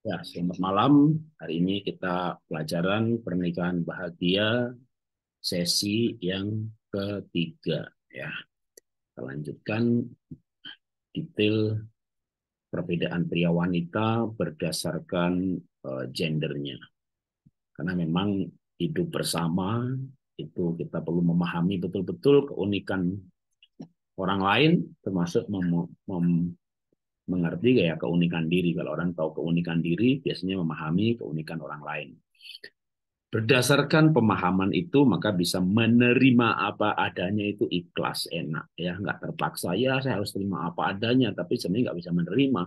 Ya, selamat malam. Hari ini kita pelajaran pernikahan bahagia sesi yang ketiga ya. Kita lanjutkan detail perbedaan pria wanita berdasarkan uh, gendernya. Karena memang hidup bersama itu kita perlu memahami betul-betul keunikan orang lain termasuk mem, mem mengerti ya keunikan diri. Kalau orang tahu keunikan diri, biasanya memahami keunikan orang lain. Berdasarkan pemahaman itu, maka bisa menerima apa adanya itu ikhlas enak. ya Nggak terpaksa, ya saya harus terima apa adanya, tapi sebenarnya nggak bisa menerima.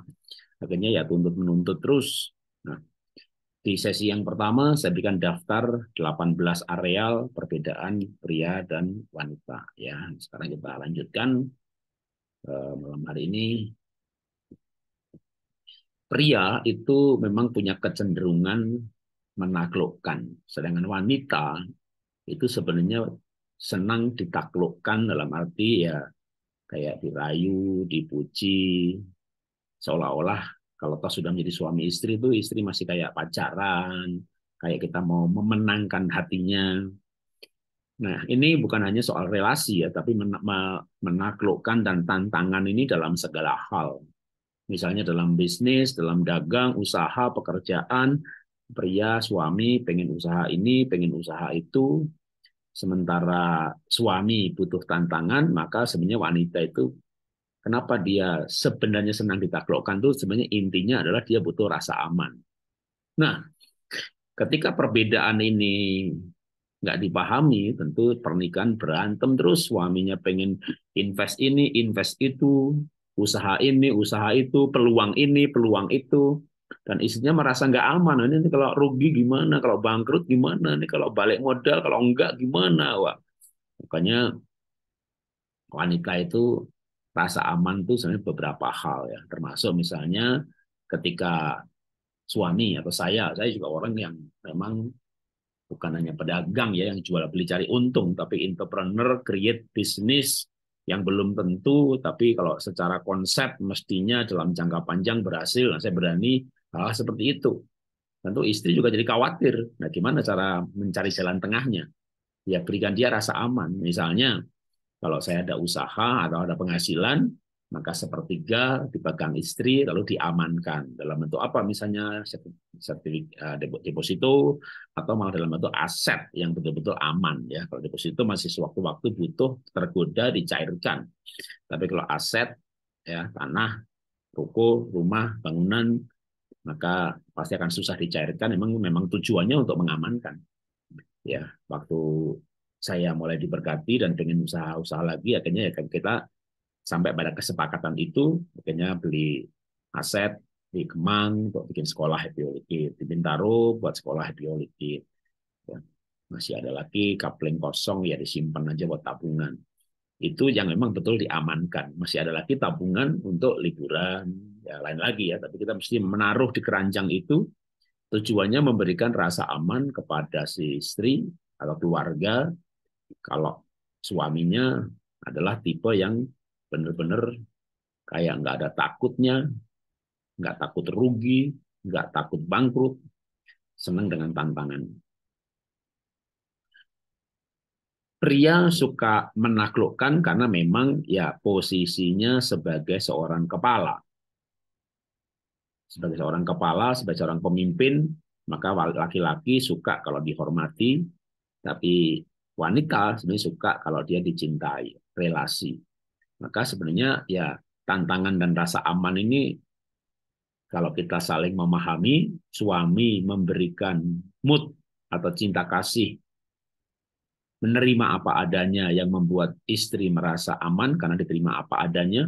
Akhirnya ya tuntut-menuntut terus. Nah, di sesi yang pertama, saya berikan daftar 18 areal perbedaan pria dan wanita. Ya, sekarang kita lanjutkan eh, malam hari ini pria itu memang punya kecenderungan menaklukkan, sedangkan wanita itu sebenarnya senang ditaklukkan dalam arti ya kayak dirayu, dipuji, seolah-olah kalau toh sudah menjadi suami istri itu istri masih kayak pacaran, kayak kita mau memenangkan hatinya. Nah, ini bukan hanya soal relasi ya, tapi menaklukkan dan tantangan ini dalam segala hal. Misalnya dalam bisnis, dalam dagang, usaha, pekerjaan, pria, suami pengen usaha ini, pengen usaha itu. Sementara suami butuh tantangan, maka sebenarnya wanita itu kenapa dia sebenarnya senang ditaklukkan tuh sebenarnya intinya adalah dia butuh rasa aman. Nah, ketika perbedaan ini nggak dipahami, tentu pernikahan berantem terus suaminya pengen invest ini, invest itu, usaha ini, usaha itu, peluang ini, peluang itu. Dan isinya merasa nggak aman. Ini, ini kalau rugi gimana, kalau bangkrut gimana, ini kalau balik modal, kalau enggak gimana. Wah. Makanya wanita itu rasa aman tuh sebenarnya beberapa hal ya. Termasuk misalnya ketika suami atau saya, saya juga orang yang memang bukan hanya pedagang ya yang jual beli cari untung, tapi entrepreneur, create bisnis, yang belum tentu, tapi kalau secara konsep mestinya dalam jangka panjang berhasil. Nah, saya berani hal, hal seperti itu. Tentu istri juga jadi khawatir. Nah, gimana cara mencari jalan tengahnya? Ya, berikan dia rasa aman. Misalnya, kalau saya ada usaha atau ada penghasilan, maka sepertiga dipegang istri lalu diamankan dalam bentuk apa misalnya sertifikat eh, deposito atau malah dalam bentuk aset yang betul-betul aman ya kalau deposito masih sewaktu-waktu butuh tergoda dicairkan tapi kalau aset ya tanah ruko rumah bangunan maka pasti akan susah dicairkan memang memang tujuannya untuk mengamankan ya waktu saya mulai diberkati dan pengen usaha-usaha lagi akhirnya ya kan kita sampai pada kesepakatan itu akhirnya beli aset di Kemang untuk bikin sekolah happy Olympic, di Bintaro buat sekolah happy ya, Masih ada lagi kapling kosong ya disimpan aja buat tabungan. Itu yang memang betul diamankan. Masih ada lagi tabungan untuk liburan, ya lain lagi ya. Tapi kita mesti menaruh di keranjang itu tujuannya memberikan rasa aman kepada si istri atau keluarga kalau suaminya adalah tipe yang bener-bener kayak nggak ada takutnya, nggak takut rugi, nggak takut bangkrut, senang dengan tantangan. Pria suka menaklukkan karena memang ya posisinya sebagai seorang kepala. Sebagai seorang kepala, sebagai seorang pemimpin, maka laki-laki suka kalau dihormati, tapi wanita sebenarnya suka kalau dia dicintai, relasi. Maka sebenarnya ya tantangan dan rasa aman ini kalau kita saling memahami, suami memberikan mood atau cinta kasih, menerima apa adanya yang membuat istri merasa aman karena diterima apa adanya,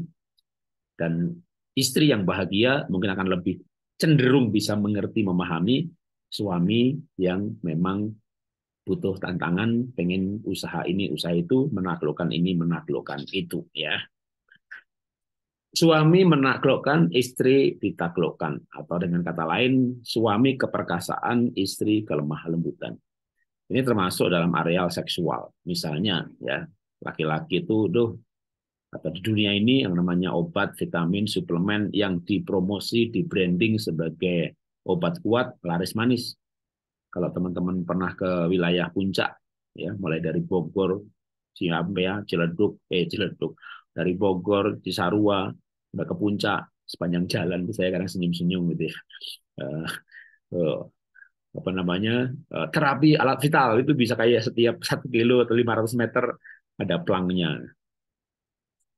dan istri yang bahagia mungkin akan lebih cenderung bisa mengerti, memahami suami yang memang butuh tantangan, pengen usaha ini, usaha itu, menaklukkan ini, menaklukkan itu, ya suami menaklukkan, istri ditaklukkan. Atau dengan kata lain, suami keperkasaan, istri kelemah lembutan. Ini termasuk dalam areal seksual. Misalnya, ya laki-laki itu, duh, atau di dunia ini yang namanya obat, vitamin, suplemen yang dipromosi, di branding sebagai obat kuat, laris manis. Kalau teman-teman pernah ke wilayah puncak, ya mulai dari Bogor, ya Ciledug, eh Ciledug, dari Bogor, Cisarua, nggak ke puncak sepanjang jalan itu saya kadang senyum-senyum gitu ya. Uh, uh, apa namanya uh, terapi alat vital itu bisa kayak setiap satu kilo atau 500 meter ada plangnya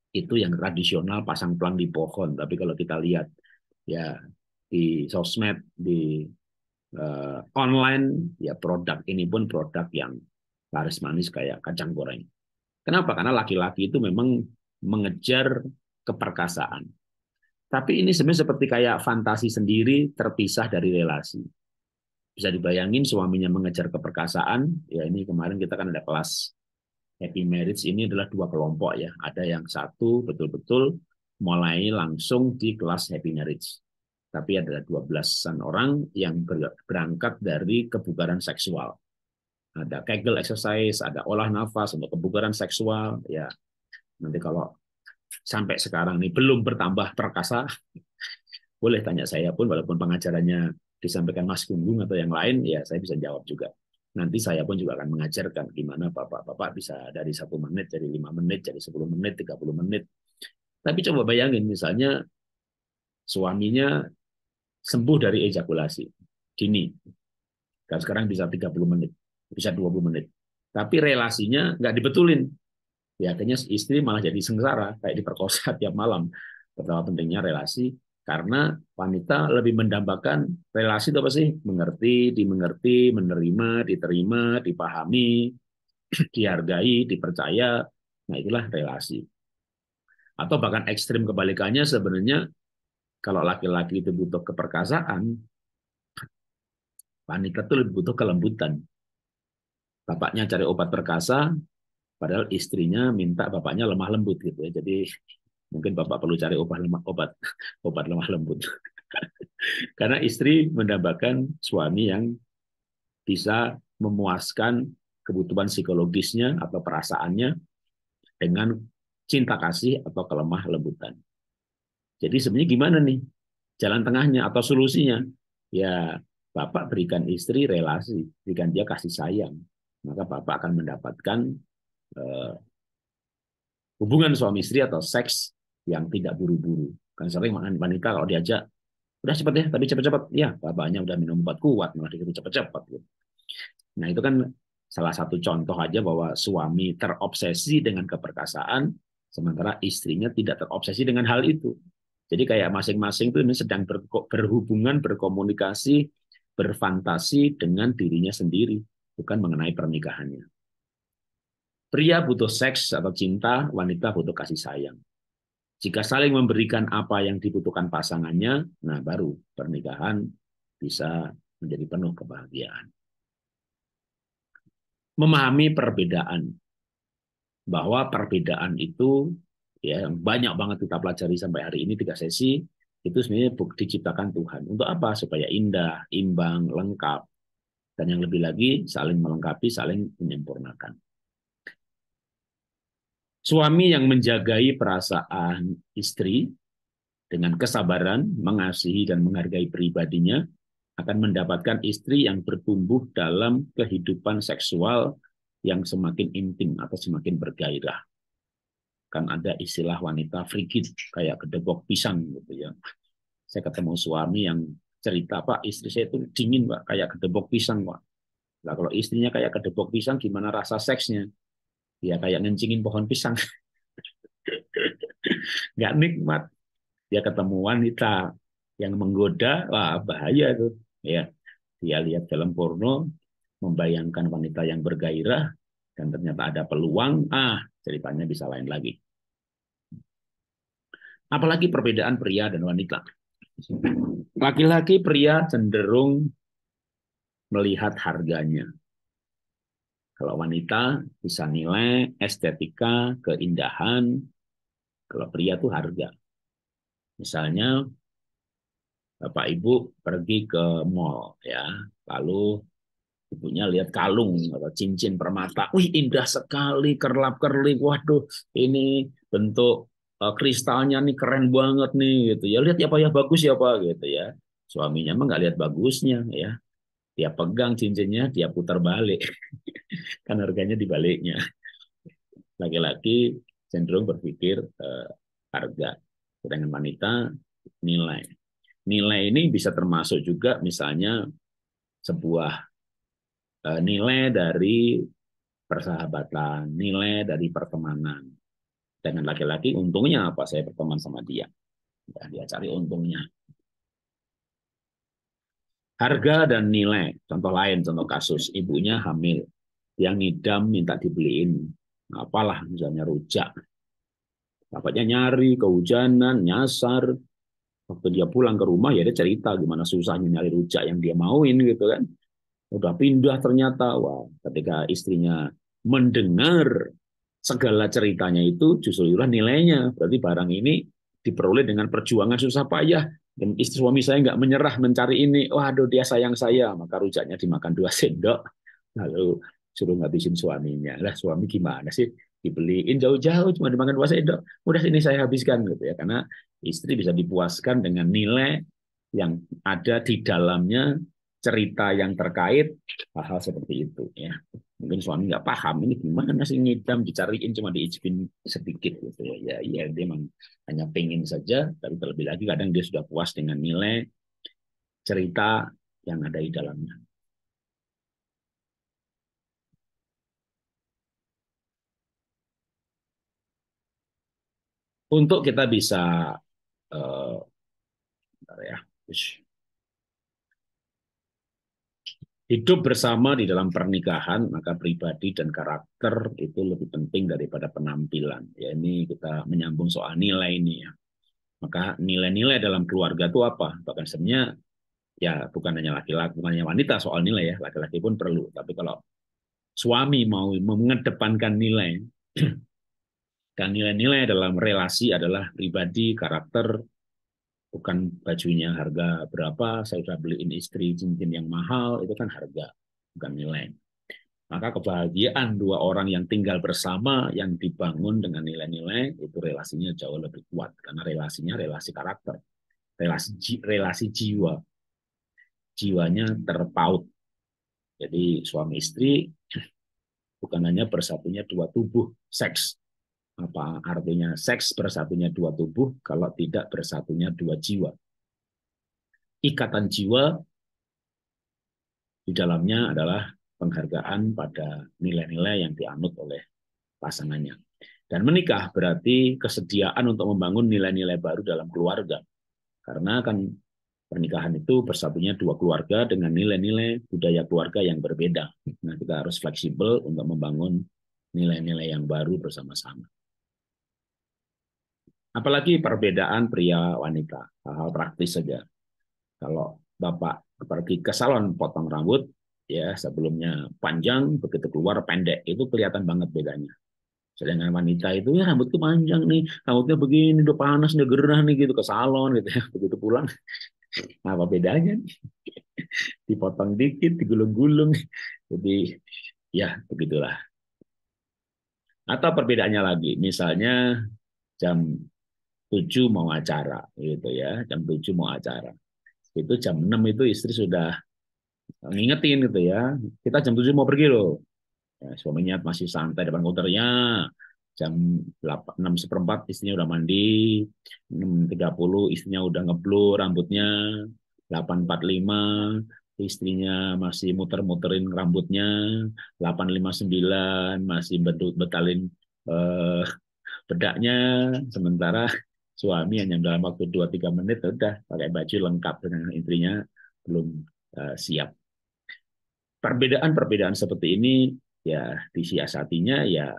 itu yang tradisional pasang plang di pohon tapi kalau kita lihat ya di sosmed di uh, online ya produk ini pun produk yang laris manis kayak kacang goreng kenapa karena laki-laki itu memang mengejar keperkasaan. Tapi ini sebenarnya seperti kayak fantasi sendiri terpisah dari relasi. Bisa dibayangin suaminya mengejar keperkasaan, ya ini kemarin kita kan ada kelas happy marriage ini adalah dua kelompok ya. Ada yang satu betul-betul mulai langsung di kelas happy marriage. Tapi ada dua belasan orang yang berangkat dari kebugaran seksual. Ada Kegel exercise, ada olah nafas untuk kebugaran seksual. Ya, nanti kalau sampai sekarang ini belum bertambah perkasa, boleh tanya saya pun walaupun pengajarannya disampaikan Mas Gunggung atau yang lain, ya saya bisa jawab juga. Nanti saya pun juga akan mengajarkan gimana Bapak-Bapak bisa dari satu menit, dari lima menit, dari sepuluh menit, tiga puluh menit. Tapi coba bayangin misalnya suaminya sembuh dari ejakulasi dini. Kalau sekarang bisa 30 menit, bisa 20 menit. Tapi relasinya nggak dibetulin ya istri malah jadi sengsara kayak diperkosa tiap malam betapa pentingnya relasi karena wanita lebih mendambakan relasi itu apa sih mengerti dimengerti menerima diterima dipahami dihargai dipercaya nah itulah relasi atau bahkan ekstrim kebalikannya sebenarnya kalau laki-laki itu butuh keperkasaan wanita itu lebih butuh kelembutan bapaknya cari obat perkasa Padahal istrinya minta bapaknya lemah lembut gitu ya. Jadi mungkin bapak perlu cari obat lemah, obat obat lemah lembut. Karena istri mendambakan suami yang bisa memuaskan kebutuhan psikologisnya atau perasaannya dengan cinta kasih atau kelemah lembutan. Jadi sebenarnya gimana nih jalan tengahnya atau solusinya? Ya bapak berikan istri relasi, berikan dia kasih sayang, maka bapak akan mendapatkan uh, hubungan suami istri atau seks yang tidak buru-buru. Kan sering wanita kalau diajak, udah cepet ya, tapi cepet-cepet. Ya, bapaknya udah minum obat kuat, malah dikit cepet-cepet. Gitu. Nah itu kan salah satu contoh aja bahwa suami terobsesi dengan keperkasaan, sementara istrinya tidak terobsesi dengan hal itu. Jadi kayak masing-masing itu ini sedang berhubungan, berkomunikasi, berfantasi dengan dirinya sendiri, bukan mengenai pernikahannya. Pria butuh seks atau cinta, wanita butuh kasih sayang. Jika saling memberikan apa yang dibutuhkan pasangannya, nah baru pernikahan bisa menjadi penuh kebahagiaan. Memahami perbedaan bahwa perbedaan itu ya banyak banget kita pelajari sampai hari ini tiga sesi itu sebenarnya diciptakan Tuhan untuk apa supaya indah, imbang, lengkap dan yang lebih lagi saling melengkapi, saling menyempurnakan. Suami yang menjagai perasaan istri dengan kesabaran, mengasihi dan menghargai pribadinya akan mendapatkan istri yang bertumbuh dalam kehidupan seksual yang semakin intim atau semakin bergairah. Kan ada istilah wanita frigid kayak kedebok pisang gitu ya. Saya ketemu suami yang cerita, "Pak, istri saya itu dingin, Pak, kayak kedebok pisang, Pak." Nah, kalau istrinya kayak kedebok pisang gimana rasa seksnya? ya kayak ngencingin pohon pisang nggak nikmat dia ya, ketemu wanita yang menggoda wah bahaya itu ya dia lihat dalam porno membayangkan wanita yang bergairah dan ternyata ada peluang ah ceritanya bisa lain lagi apalagi perbedaan pria dan wanita laki-laki pria cenderung melihat harganya kalau wanita bisa nilai estetika, keindahan. Kalau pria itu harga. Misalnya Bapak Ibu pergi ke mall ya, lalu ibunya lihat kalung atau cincin permata. Wih, indah sekali, kerlap-kerlip. Waduh, ini bentuk eh, kristalnya nih keren banget nih gitu ya. Lihat ya apa ya bagus ya Pak gitu ya. Suaminya mah nggak lihat bagusnya ya dia pegang cincinnya, dia putar balik. kan harganya dibaliknya. Laki-laki cenderung berpikir eh, harga, sedangkan wanita nilai. Nilai ini bisa termasuk juga misalnya sebuah eh, nilai dari persahabatan, nilai dari pertemanan. Dengan laki-laki untungnya apa saya berteman sama dia? Ya, dia cari untungnya. Harga dan nilai, contoh lain, contoh kasus, ibunya hamil, yang ngidam minta dibeliin apalah misalnya rujak. Bapaknya nyari, kehujanan, nyasar. Waktu dia pulang ke rumah ya dia cerita gimana susahnya nyari rujak yang dia mauin gitu kan. Udah pindah ternyata, wah ketika istrinya mendengar segala ceritanya itu justru itulah nilainya. Berarti barang ini diperoleh dengan perjuangan susah payah. Dan istri suami saya nggak menyerah mencari ini, waduh dia sayang saya, maka rujaknya dimakan dua sendok, lalu suruh ngabisin suaminya. Lah suami gimana sih? Dibeliin jauh-jauh cuma dimakan dua sendok, Mudah ini saya habiskan gitu ya. Karena istri bisa dipuaskan dengan nilai yang ada di dalamnya cerita yang terkait hal-hal seperti itu ya mungkin suami nggak paham ini gimana sih ngidam dicariin cuma diizinkan sedikit gitu ya ya, ya dia memang hanya pengen saja tapi terlebih lagi kadang dia sudah puas dengan nilai cerita yang ada di dalamnya untuk kita bisa uh, ya hidup bersama di dalam pernikahan maka pribadi dan karakter itu lebih penting daripada penampilan ya ini kita menyambung soal nilai ini ya maka nilai-nilai dalam keluarga itu apa bahkan sebenarnya ya bukan hanya laki-laki bukan hanya wanita soal nilai ya laki-laki pun perlu tapi kalau suami mau mengedepankan nilai dan nilai-nilai dalam relasi adalah pribadi karakter bukan bajunya harga berapa, saya sudah beliin istri cincin yang mahal, itu kan harga, bukan nilai. Maka kebahagiaan dua orang yang tinggal bersama, yang dibangun dengan nilai-nilai, itu relasinya jauh lebih kuat. Karena relasinya relasi karakter, relasi, relasi jiwa. Jiwanya terpaut. Jadi suami istri bukan hanya bersatunya dua tubuh, seks, apa artinya seks bersatunya dua tubuh kalau tidak bersatunya dua jiwa. Ikatan jiwa di dalamnya adalah penghargaan pada nilai-nilai yang dianut oleh pasangannya. Dan menikah berarti kesediaan untuk membangun nilai-nilai baru dalam keluarga. Karena kan pernikahan itu bersatunya dua keluarga dengan nilai-nilai budaya keluarga yang berbeda. Nah, kita harus fleksibel untuk membangun nilai-nilai yang baru bersama-sama. Apalagi perbedaan pria wanita, hal-hal praktis saja. Kalau Bapak pergi ke salon potong rambut, ya sebelumnya panjang, begitu keluar pendek, itu kelihatan banget bedanya. Sedangkan wanita itu ya rambutnya panjang nih, rambutnya begini, udah panas, udah gerah nih gitu ke salon gitu ya, begitu pulang. Nah, apa bedanya nih? Dipotong dikit, digulung-gulung. Jadi ya begitulah. Atau perbedaannya lagi, misalnya jam 7 mau acara gitu ya jam 7 mau acara itu jam 6 itu istri sudah eh, ngingetin gitu ya kita jam 7 mau pergi loh ya, suaminya masih santai depan komputernya jam 8, 6 seperempat istrinya udah mandi 6.30 istrinya udah ngeblur rambutnya 8.45 istrinya masih muter-muterin rambutnya 8.59 masih betalin eh, bedaknya sementara suami hanya dalam waktu 2-3 menit sudah ya pakai baju lengkap dengan istrinya belum uh, siap. Perbedaan-perbedaan seperti ini ya disiasatinya ya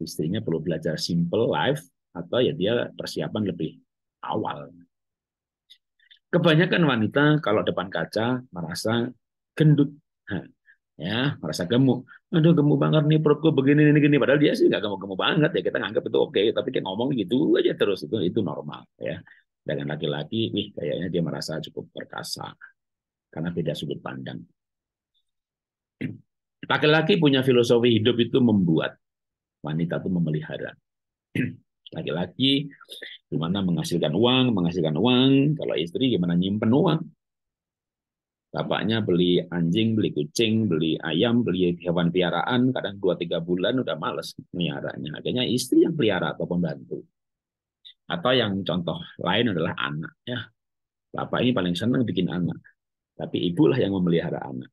istrinya perlu belajar simple life atau ya dia persiapan lebih awal. Kebanyakan wanita kalau depan kaca merasa gendut. Nah, ya merasa gemuk aduh gemuk banget nih perutku begini ini gini padahal dia sih nggak gemuk-gemuk banget ya kita nganggap itu oke okay. tapi kayak ngomong gitu aja terus itu itu normal ya dengan laki-laki nih kayaknya dia merasa cukup perkasa karena beda sudut pandang laki-laki punya filosofi hidup itu membuat wanita itu memelihara laki-laki gimana menghasilkan uang menghasilkan uang kalau istri gimana nyimpen uang bapaknya beli anjing, beli kucing, beli ayam, beli hewan piaraan, kadang 2-3 bulan udah males miaranya. Akhirnya istri yang pelihara atau pembantu. Atau yang contoh lain adalah anak. ya Bapak ini paling senang bikin anak. Tapi ibulah yang memelihara anak.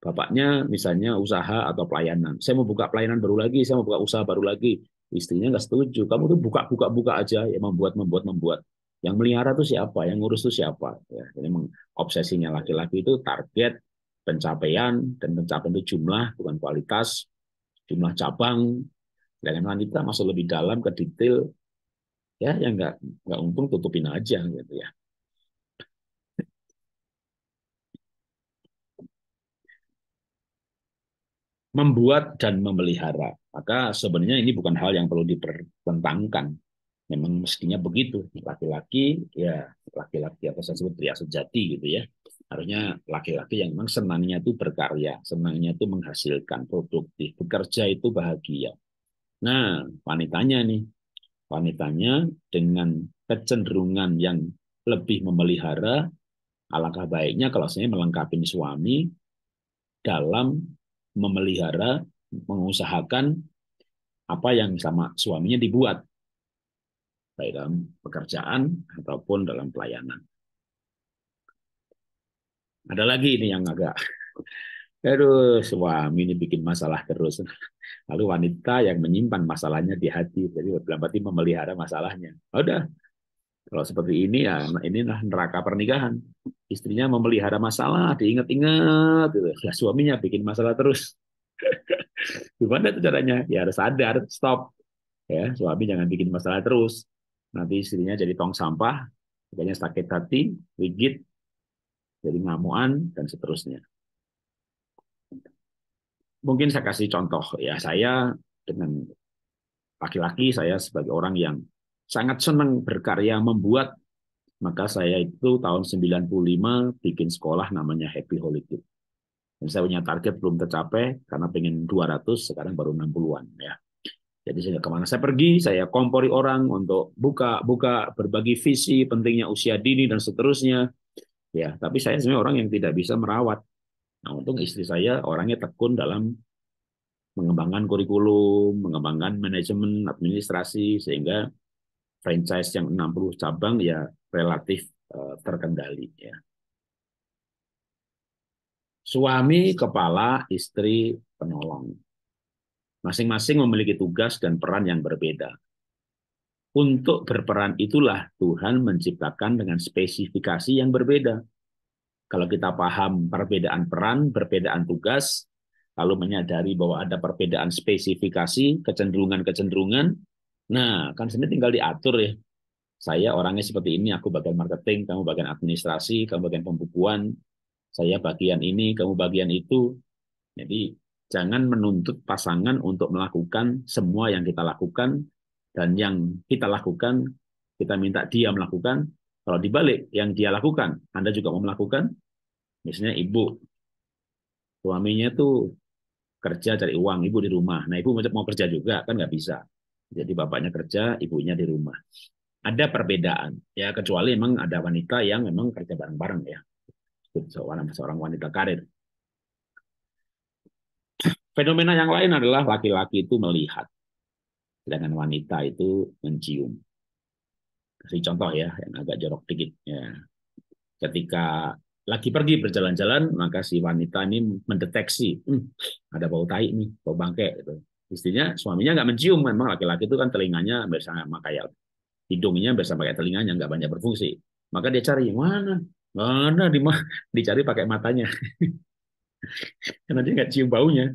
Bapaknya misalnya usaha atau pelayanan. Saya mau buka pelayanan baru lagi, saya mau buka usaha baru lagi. Istrinya nggak setuju. Kamu tuh buka-buka-buka aja, ya membuat-membuat-membuat yang melihara itu siapa, yang ngurus itu siapa. Ya, jadi obsesinya laki-laki itu target, pencapaian, dan pencapaian itu jumlah, bukan kualitas, jumlah cabang. dan yang kita masuk lebih dalam ke detail, ya yang nggak nggak untung tutupin aja gitu ya. membuat dan memelihara. Maka sebenarnya ini bukan hal yang perlu dipertentangkan memang mestinya begitu laki-laki ya laki-laki apa saya sebut pria sejati gitu ya harusnya laki-laki yang memang senangnya itu berkarya senangnya itu menghasilkan produktif bekerja itu bahagia nah wanitanya nih wanitanya dengan kecenderungan yang lebih memelihara alangkah baiknya kalau saya melengkapi suami dalam memelihara mengusahakan apa yang sama suaminya dibuat baik dalam pekerjaan ataupun dalam pelayanan. Ada lagi ini yang agak, aduh suami ini bikin masalah terus. Lalu wanita yang menyimpan masalahnya di hati, jadi berarti memelihara masalahnya. Udah, kalau seperti ini ya inilah neraka pernikahan. Istrinya memelihara masalah, diingat-ingat, gitu. ya, suaminya bikin masalah terus. Gimana tuh caranya? Ya harus sadar, stop. Ya, suami jangan bikin masalah terus nanti istrinya jadi tong sampah, makanya sakit hati, rigid, jadi ngamuan, dan seterusnya. Mungkin saya kasih contoh ya, saya dengan laki-laki, saya sebagai orang yang sangat senang berkarya membuat, maka saya itu tahun 95 bikin sekolah namanya Happy Holiday. Dan saya punya target belum tercapai karena pengen 200, sekarang baru 60-an ya. Jadi saya kemana saya pergi, saya kompori orang untuk buka-buka berbagi visi pentingnya usia dini dan seterusnya. Ya, tapi saya sebenarnya orang yang tidak bisa merawat. Nah, untung istri saya orangnya tekun dalam mengembangkan kurikulum, mengembangkan manajemen administrasi sehingga franchise yang 60 cabang ya relatif eh, terkendali ya. Suami kepala, istri penolong. Masing-masing memiliki tugas dan peran yang berbeda. Untuk berperan itulah Tuhan menciptakan dengan spesifikasi yang berbeda. Kalau kita paham perbedaan peran, perbedaan tugas, lalu menyadari bahwa ada perbedaan spesifikasi, kecenderungan-kecenderungan, nah kan sendiri tinggal diatur ya. Saya orangnya seperti ini, aku bagian marketing, kamu bagian administrasi, kamu bagian pembukuan, saya bagian ini, kamu bagian itu. Jadi jangan menuntut pasangan untuk melakukan semua yang kita lakukan dan yang kita lakukan kita minta dia melakukan kalau dibalik yang dia lakukan Anda juga mau melakukan misalnya ibu suaminya tuh kerja cari uang ibu di rumah nah ibu mau kerja juga kan nggak bisa jadi bapaknya kerja ibunya di rumah ada perbedaan ya kecuali memang ada wanita yang memang kerja bareng-bareng ya seorang seorang wanita karir Fenomena yang lain adalah laki-laki itu melihat, sedangkan wanita itu mencium. Kasih contoh ya, yang agak jorok dikit. Ya. Ketika laki pergi berjalan-jalan, maka si wanita ini mendeteksi, hm, ada bau tai nih, bau bangke. Gitu. Istrinya, suaminya nggak mencium. Memang laki-laki itu kan telinganya biasanya kayak hidungnya biasa pakai telinganya, nggak banyak berfungsi. Maka dia cari, mana? Mana? Di dicari pakai matanya. Karena dia nggak cium baunya.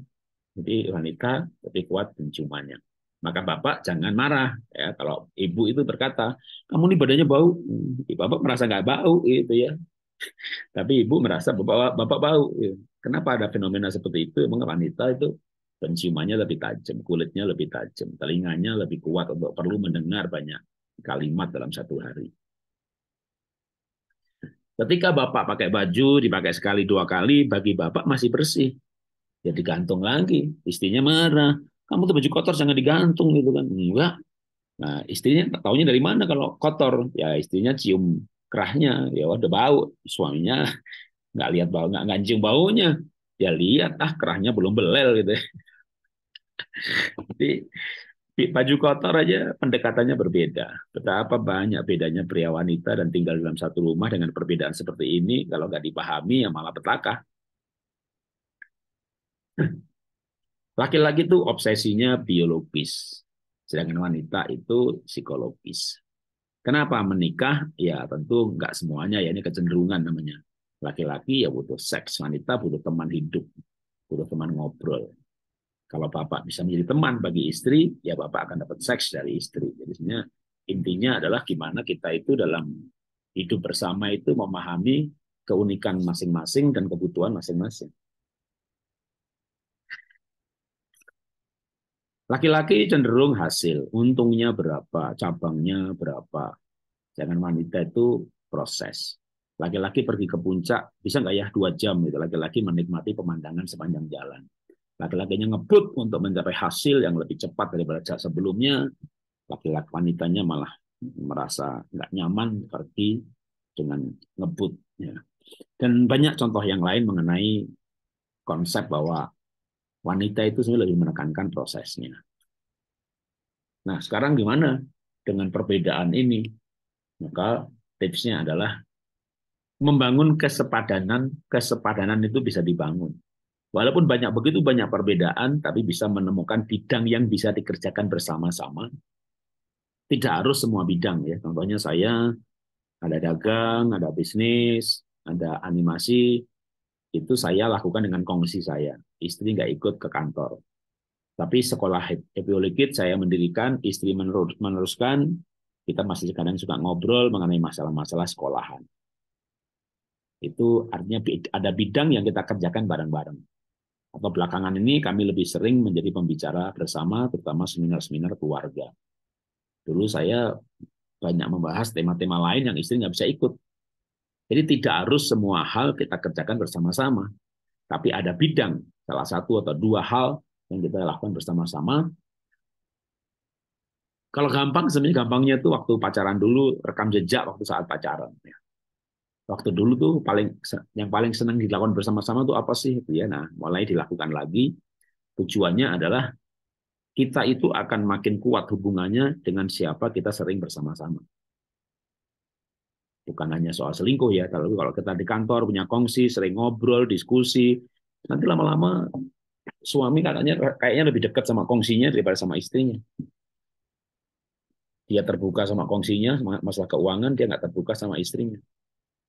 Jadi wanita lebih kuat penciumannya. Maka bapak jangan marah ya kalau ibu itu berkata, "Kamu ini badannya bau." Bapak merasa nggak bau itu ya. Tapi ibu merasa bapak, bapak bau. Ya. Kenapa ada fenomena seperti itu? Emang wanita itu penciumannya lebih tajam, kulitnya lebih tajam, telinganya lebih kuat untuk perlu mendengar banyak kalimat dalam satu hari. Ketika bapak pakai baju dipakai sekali dua kali, bagi bapak masih bersih ya digantung lagi istrinya marah kamu tuh baju kotor jangan digantung gitu kan enggak nah istrinya taunya dari mana kalau kotor ya istrinya cium kerahnya ya udah bau suaminya nggak lihat bau nggak ngancing baunya ya lihat ah kerahnya belum belel gitu Jadi baju kotor aja pendekatannya berbeda. Betapa banyak bedanya pria wanita dan tinggal dalam satu rumah dengan perbedaan seperti ini kalau nggak dipahami ya malah petaka. Laki-laki itu obsesinya biologis, sedangkan wanita itu psikologis. Kenapa menikah? Ya tentu nggak semuanya ya ini kecenderungan namanya. Laki-laki ya butuh seks, wanita butuh teman hidup, butuh teman ngobrol. Kalau bapak bisa menjadi teman bagi istri, ya bapak akan dapat seks dari istri. Jadi sebenarnya intinya adalah gimana kita itu dalam hidup bersama itu memahami keunikan masing-masing dan kebutuhan masing-masing. Laki-laki cenderung hasil, untungnya berapa, cabangnya berapa. Jangan wanita itu proses. Laki-laki pergi ke puncak, bisa nggak ya dua jam gitu. Laki-laki menikmati pemandangan sepanjang jalan. Laki-lakinya ngebut untuk mencapai hasil yang lebih cepat daripada sebelumnya. Laki-laki wanitanya malah merasa nggak nyaman pergi dengan ngebut. Ya. Dan banyak contoh yang lain mengenai konsep bahwa Wanita itu sebenarnya lebih menekankan prosesnya. Nah, sekarang gimana dengan perbedaan ini? Maka tipsnya adalah membangun kesepadanan, kesepadanan itu bisa dibangun. Walaupun banyak begitu banyak perbedaan, tapi bisa menemukan bidang yang bisa dikerjakan bersama-sama. Tidak harus semua bidang ya. Contohnya saya ada dagang, ada bisnis, ada animasi, itu saya lakukan dengan kongsi saya. Istri nggak ikut ke kantor. Tapi sekolah epiolikit saya mendirikan, istri meneruskan, kita masih kadang suka ngobrol mengenai masalah-masalah sekolahan. Itu artinya ada bidang yang kita kerjakan bareng-bareng. Atau belakangan ini kami lebih sering menjadi pembicara bersama, terutama seminar-seminar keluarga. Dulu saya banyak membahas tema-tema lain yang istri nggak bisa ikut. Jadi tidak harus semua hal kita kerjakan bersama-sama. Tapi ada bidang, salah satu atau dua hal yang kita lakukan bersama-sama. Kalau gampang, sebenarnya gampangnya itu waktu pacaran dulu, rekam jejak waktu saat pacaran. Ya. Waktu dulu tuh paling yang paling senang dilakukan bersama-sama tuh apa sih? ya, nah mulai dilakukan lagi. Tujuannya adalah kita itu akan makin kuat hubungannya dengan siapa kita sering bersama-sama bukan hanya soal selingkuh ya, tapi kalau kita di kantor punya kongsi, sering ngobrol, diskusi, nanti lama-lama suami katanya kayaknya lebih dekat sama kongsinya daripada sama istrinya. Dia terbuka sama kongsinya, masalah keuangan dia nggak terbuka sama istrinya.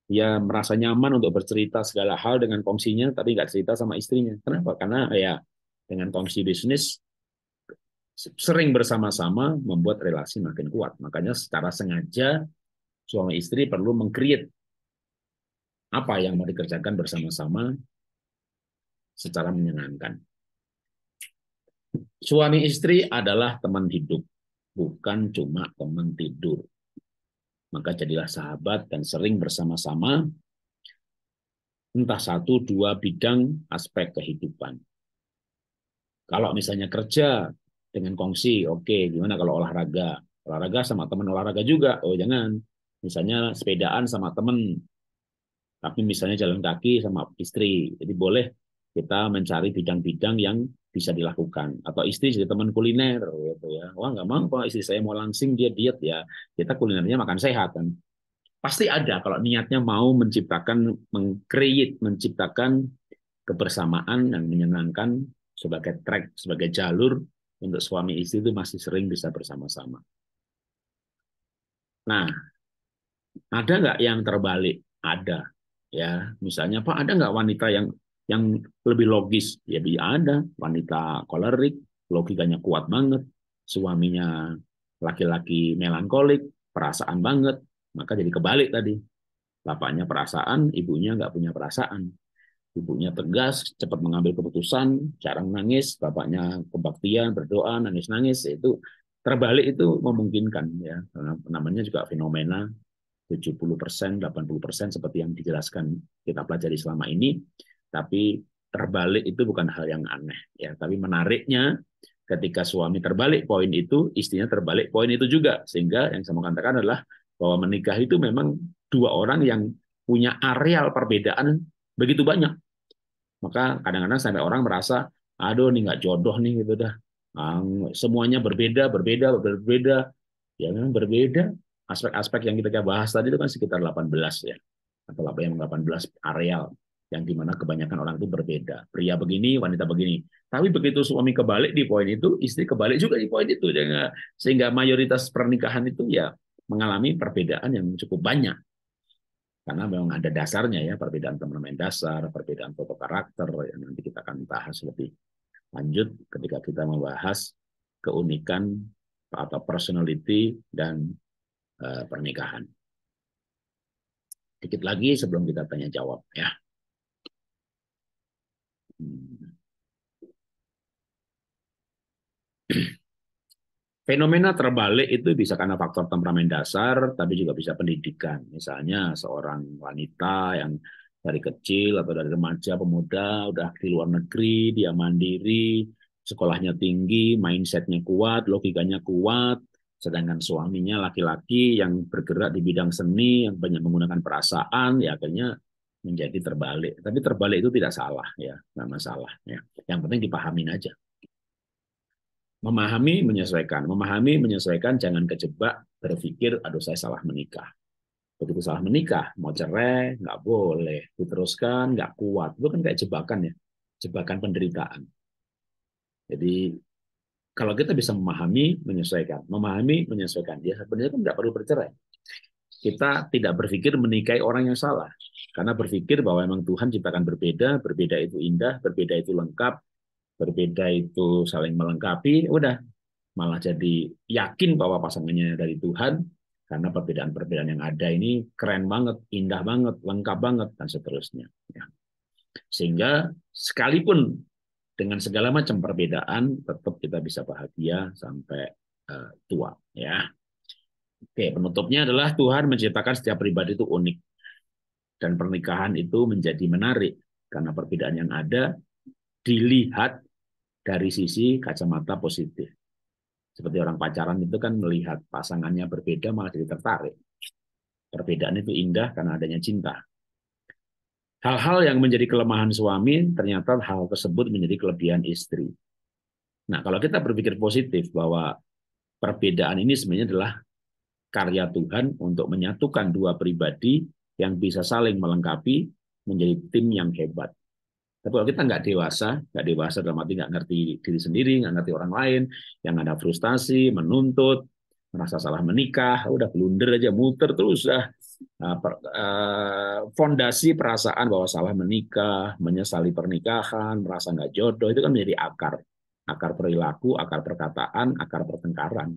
Dia merasa nyaman untuk bercerita segala hal dengan kongsinya, tapi nggak cerita sama istrinya. Kenapa? Karena ya dengan kongsi bisnis sering bersama-sama membuat relasi makin kuat. Makanya secara sengaja suami istri perlu mengkreat apa yang mau dikerjakan bersama-sama secara menyenangkan. Suami istri adalah teman hidup, bukan cuma teman tidur. Maka jadilah sahabat dan sering bersama-sama entah satu dua bidang aspek kehidupan. Kalau misalnya kerja dengan kongsi, oke, okay, gimana kalau olahraga? Olahraga sama teman olahraga juga, oh jangan. Misalnya sepedaan sama teman, tapi misalnya jalan kaki sama istri. Jadi boleh kita mencari bidang-bidang yang bisa dilakukan atau istri jadi teman kuliner gitu ya wah nggak mau kalau istri saya mau langsing dia diet ya kita kulinernya makan sehat kan pasti ada kalau niatnya mau menciptakan mengcreate menciptakan kebersamaan yang menyenangkan sebagai track sebagai jalur untuk suami istri itu masih sering bisa bersama-sama nah ada nggak yang terbalik? Ada. Ya, misalnya Pak, ada nggak wanita yang yang lebih logis? Ya, ada. Wanita kolerik, logikanya kuat banget. Suaminya laki-laki melankolik, perasaan banget. Maka jadi kebalik tadi. Bapaknya perasaan, ibunya nggak punya perasaan. Ibunya tegas, cepat mengambil keputusan, jarang nangis. Bapaknya kebaktian, berdoa, nangis-nangis. Itu terbalik itu memungkinkan ya namanya juga fenomena 70%, 80% seperti yang dijelaskan kita pelajari selama ini, tapi terbalik itu bukan hal yang aneh ya, tapi menariknya ketika suami terbalik poin itu, istrinya terbalik poin itu juga sehingga yang saya mau katakan adalah bahwa menikah itu memang dua orang yang punya areal perbedaan begitu banyak. Maka kadang-kadang sampai orang merasa, aduh ini nggak jodoh nih gitu dah. semuanya berbeda, berbeda, berbeda. Ya memang berbeda, aspek-aspek yang kita bahas tadi itu kan sekitar 18 ya atau apa yang 18 areal yang dimana kebanyakan orang itu berbeda pria begini wanita begini tapi begitu suami kebalik di poin itu istri kebalik juga di poin itu sehingga mayoritas pernikahan itu ya mengalami perbedaan yang cukup banyak karena memang ada dasarnya ya perbedaan teman-teman dasar, perbedaan foto karakter yang nanti kita akan bahas lebih lanjut ketika kita membahas keunikan atau personality dan Eh, pernikahan. Sedikit lagi sebelum kita tanya jawab ya. Hmm. Fenomena terbalik itu bisa karena faktor temperamen dasar, tapi juga bisa pendidikan. Misalnya seorang wanita yang dari kecil atau dari remaja pemuda udah di luar negeri, dia mandiri, sekolahnya tinggi, mindsetnya kuat, logikanya kuat, Sedangkan suaminya laki-laki yang bergerak di bidang seni, yang banyak menggunakan perasaan, ya akhirnya menjadi terbalik. Tapi terbalik itu tidak salah, ya, nggak masalah. Ya. Yang penting dipahamin aja. Memahami, menyesuaikan. Memahami, menyesuaikan, jangan kejebak berpikir, aduh saya salah menikah. Begitu salah menikah, mau cerai, nggak boleh. Diteruskan, nggak kuat. Itu kan kayak jebakan ya. Jebakan penderitaan. Jadi kalau kita bisa memahami, menyesuaikan, memahami, menyesuaikan, dia ya, sebenarnya kan tidak perlu bercerai. Kita tidak berpikir menikahi orang yang salah, karena berpikir bahwa memang Tuhan ciptakan berbeda, berbeda itu indah, berbeda itu lengkap, berbeda itu saling melengkapi, ya udah malah jadi yakin bahwa pasangannya dari Tuhan, karena perbedaan-perbedaan yang ada ini keren banget, indah banget, lengkap banget, dan seterusnya. Ya. Sehingga sekalipun dengan segala macam perbedaan tetap kita bisa bahagia sampai eh, tua ya. Oke, penutupnya adalah Tuhan menciptakan setiap pribadi itu unik dan pernikahan itu menjadi menarik karena perbedaan yang ada dilihat dari sisi kacamata positif. Seperti orang pacaran itu kan melihat pasangannya berbeda malah jadi tertarik. Perbedaan itu indah karena adanya cinta. Hal-hal yang menjadi kelemahan suami, ternyata hal tersebut menjadi kelebihan istri. Nah, kalau kita berpikir positif bahwa perbedaan ini sebenarnya adalah karya Tuhan untuk menyatukan dua pribadi yang bisa saling melengkapi menjadi tim yang hebat. Tapi kalau kita nggak dewasa, nggak dewasa dalam arti nggak ngerti diri sendiri, nggak ngerti orang lain, yang ada frustasi, menuntut, merasa salah menikah, udah blunder aja, muter terus, dah Nah, eh, fondasi perasaan bahwa salah menikah, menyesali pernikahan, merasa nggak jodoh itu kan menjadi akar, akar perilaku, akar perkataan, akar pertengkaran.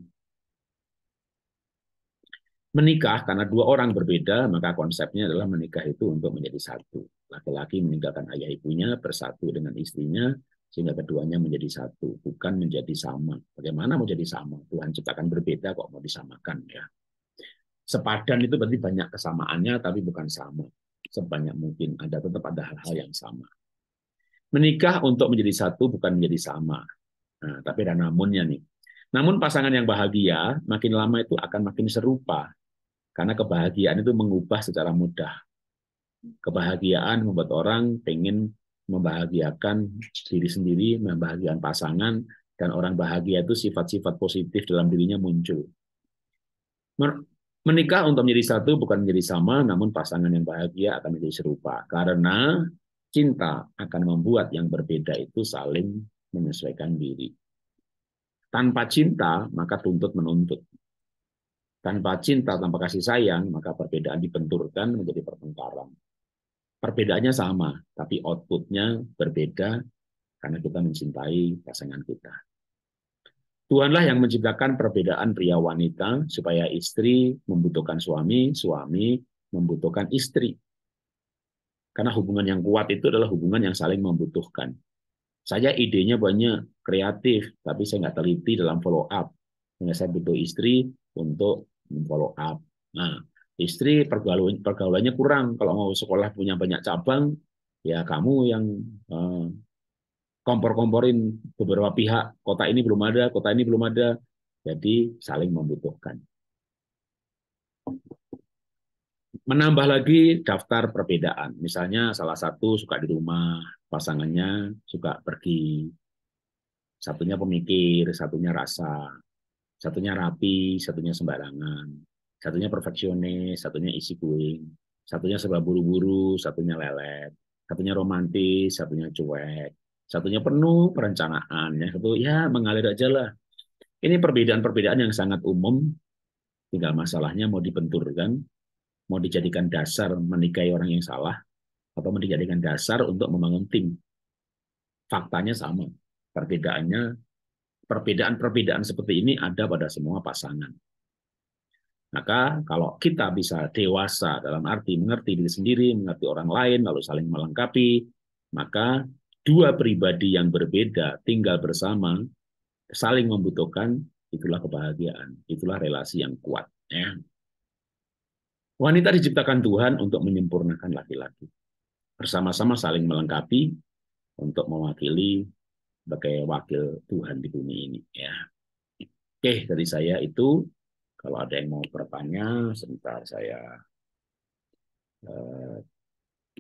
Menikah karena dua orang berbeda maka konsepnya adalah menikah itu untuk menjadi satu. Laki-laki meninggalkan ayah ibunya bersatu dengan istrinya sehingga keduanya menjadi satu, bukan menjadi sama. Bagaimana mau jadi sama? Tuhan ciptakan berbeda kok mau disamakan ya. Sepadan itu berarti banyak kesamaannya, tapi bukan sama. Sebanyak mungkin ada tetap ada hal-hal yang sama. Menikah untuk menjadi satu bukan menjadi sama. Nah, tapi ada namunnya nih. Namun pasangan yang bahagia, makin lama itu akan makin serupa. Karena kebahagiaan itu mengubah secara mudah. Kebahagiaan membuat orang pengen membahagiakan diri sendiri, membahagiakan pasangan, dan orang bahagia itu sifat-sifat positif dalam dirinya muncul. Menikah untuk menjadi satu bukan menjadi sama, namun pasangan yang bahagia akan menjadi serupa. Karena cinta akan membuat yang berbeda itu saling menyesuaikan diri. Tanpa cinta, maka tuntut menuntut. Tanpa cinta, tanpa kasih sayang, maka perbedaan dibenturkan menjadi pertengkaran. Perbedaannya sama, tapi outputnya berbeda karena kita mencintai pasangan kita. Tuhanlah yang menciptakan perbedaan pria wanita supaya istri membutuhkan suami, suami membutuhkan istri. Karena hubungan yang kuat itu adalah hubungan yang saling membutuhkan. Saya idenya banyak, kreatif, tapi saya nggak teliti dalam follow up. Sehingga saya butuh istri untuk follow up. Nah, istri pergaulannya kurang. Kalau mau sekolah punya banyak cabang, ya kamu yang eh, kompor-komporin beberapa pihak, kota ini belum ada, kota ini belum ada, jadi saling membutuhkan. Menambah lagi daftar perbedaan, misalnya salah satu suka di rumah, pasangannya suka pergi, satunya pemikir, satunya rasa, satunya rapi, satunya sembarangan, satunya perfeksionis, satunya isi kuing satunya serba buru-buru, satunya lelet, satunya romantis, satunya cuek, Satunya penuh perencanaan, ya satu ya mengalir aja lah. Ini perbedaan-perbedaan yang sangat umum, tinggal masalahnya mau dibenturkan, mau dijadikan dasar menikahi orang yang salah, atau mau dijadikan dasar untuk membangun tim. Faktanya sama, perbedaannya perbedaan-perbedaan seperti ini ada pada semua pasangan. Maka kalau kita bisa dewasa dalam arti mengerti diri sendiri, mengerti orang lain, lalu saling melengkapi, maka dua pribadi yang berbeda tinggal bersama, saling membutuhkan, itulah kebahagiaan, itulah relasi yang kuat. Ya. Wanita diciptakan Tuhan untuk menyempurnakan laki-laki. Bersama-sama saling melengkapi untuk mewakili sebagai wakil Tuhan di bumi ini. Ya. Oke, dari saya itu. Kalau ada yang mau bertanya, sebentar saya uh,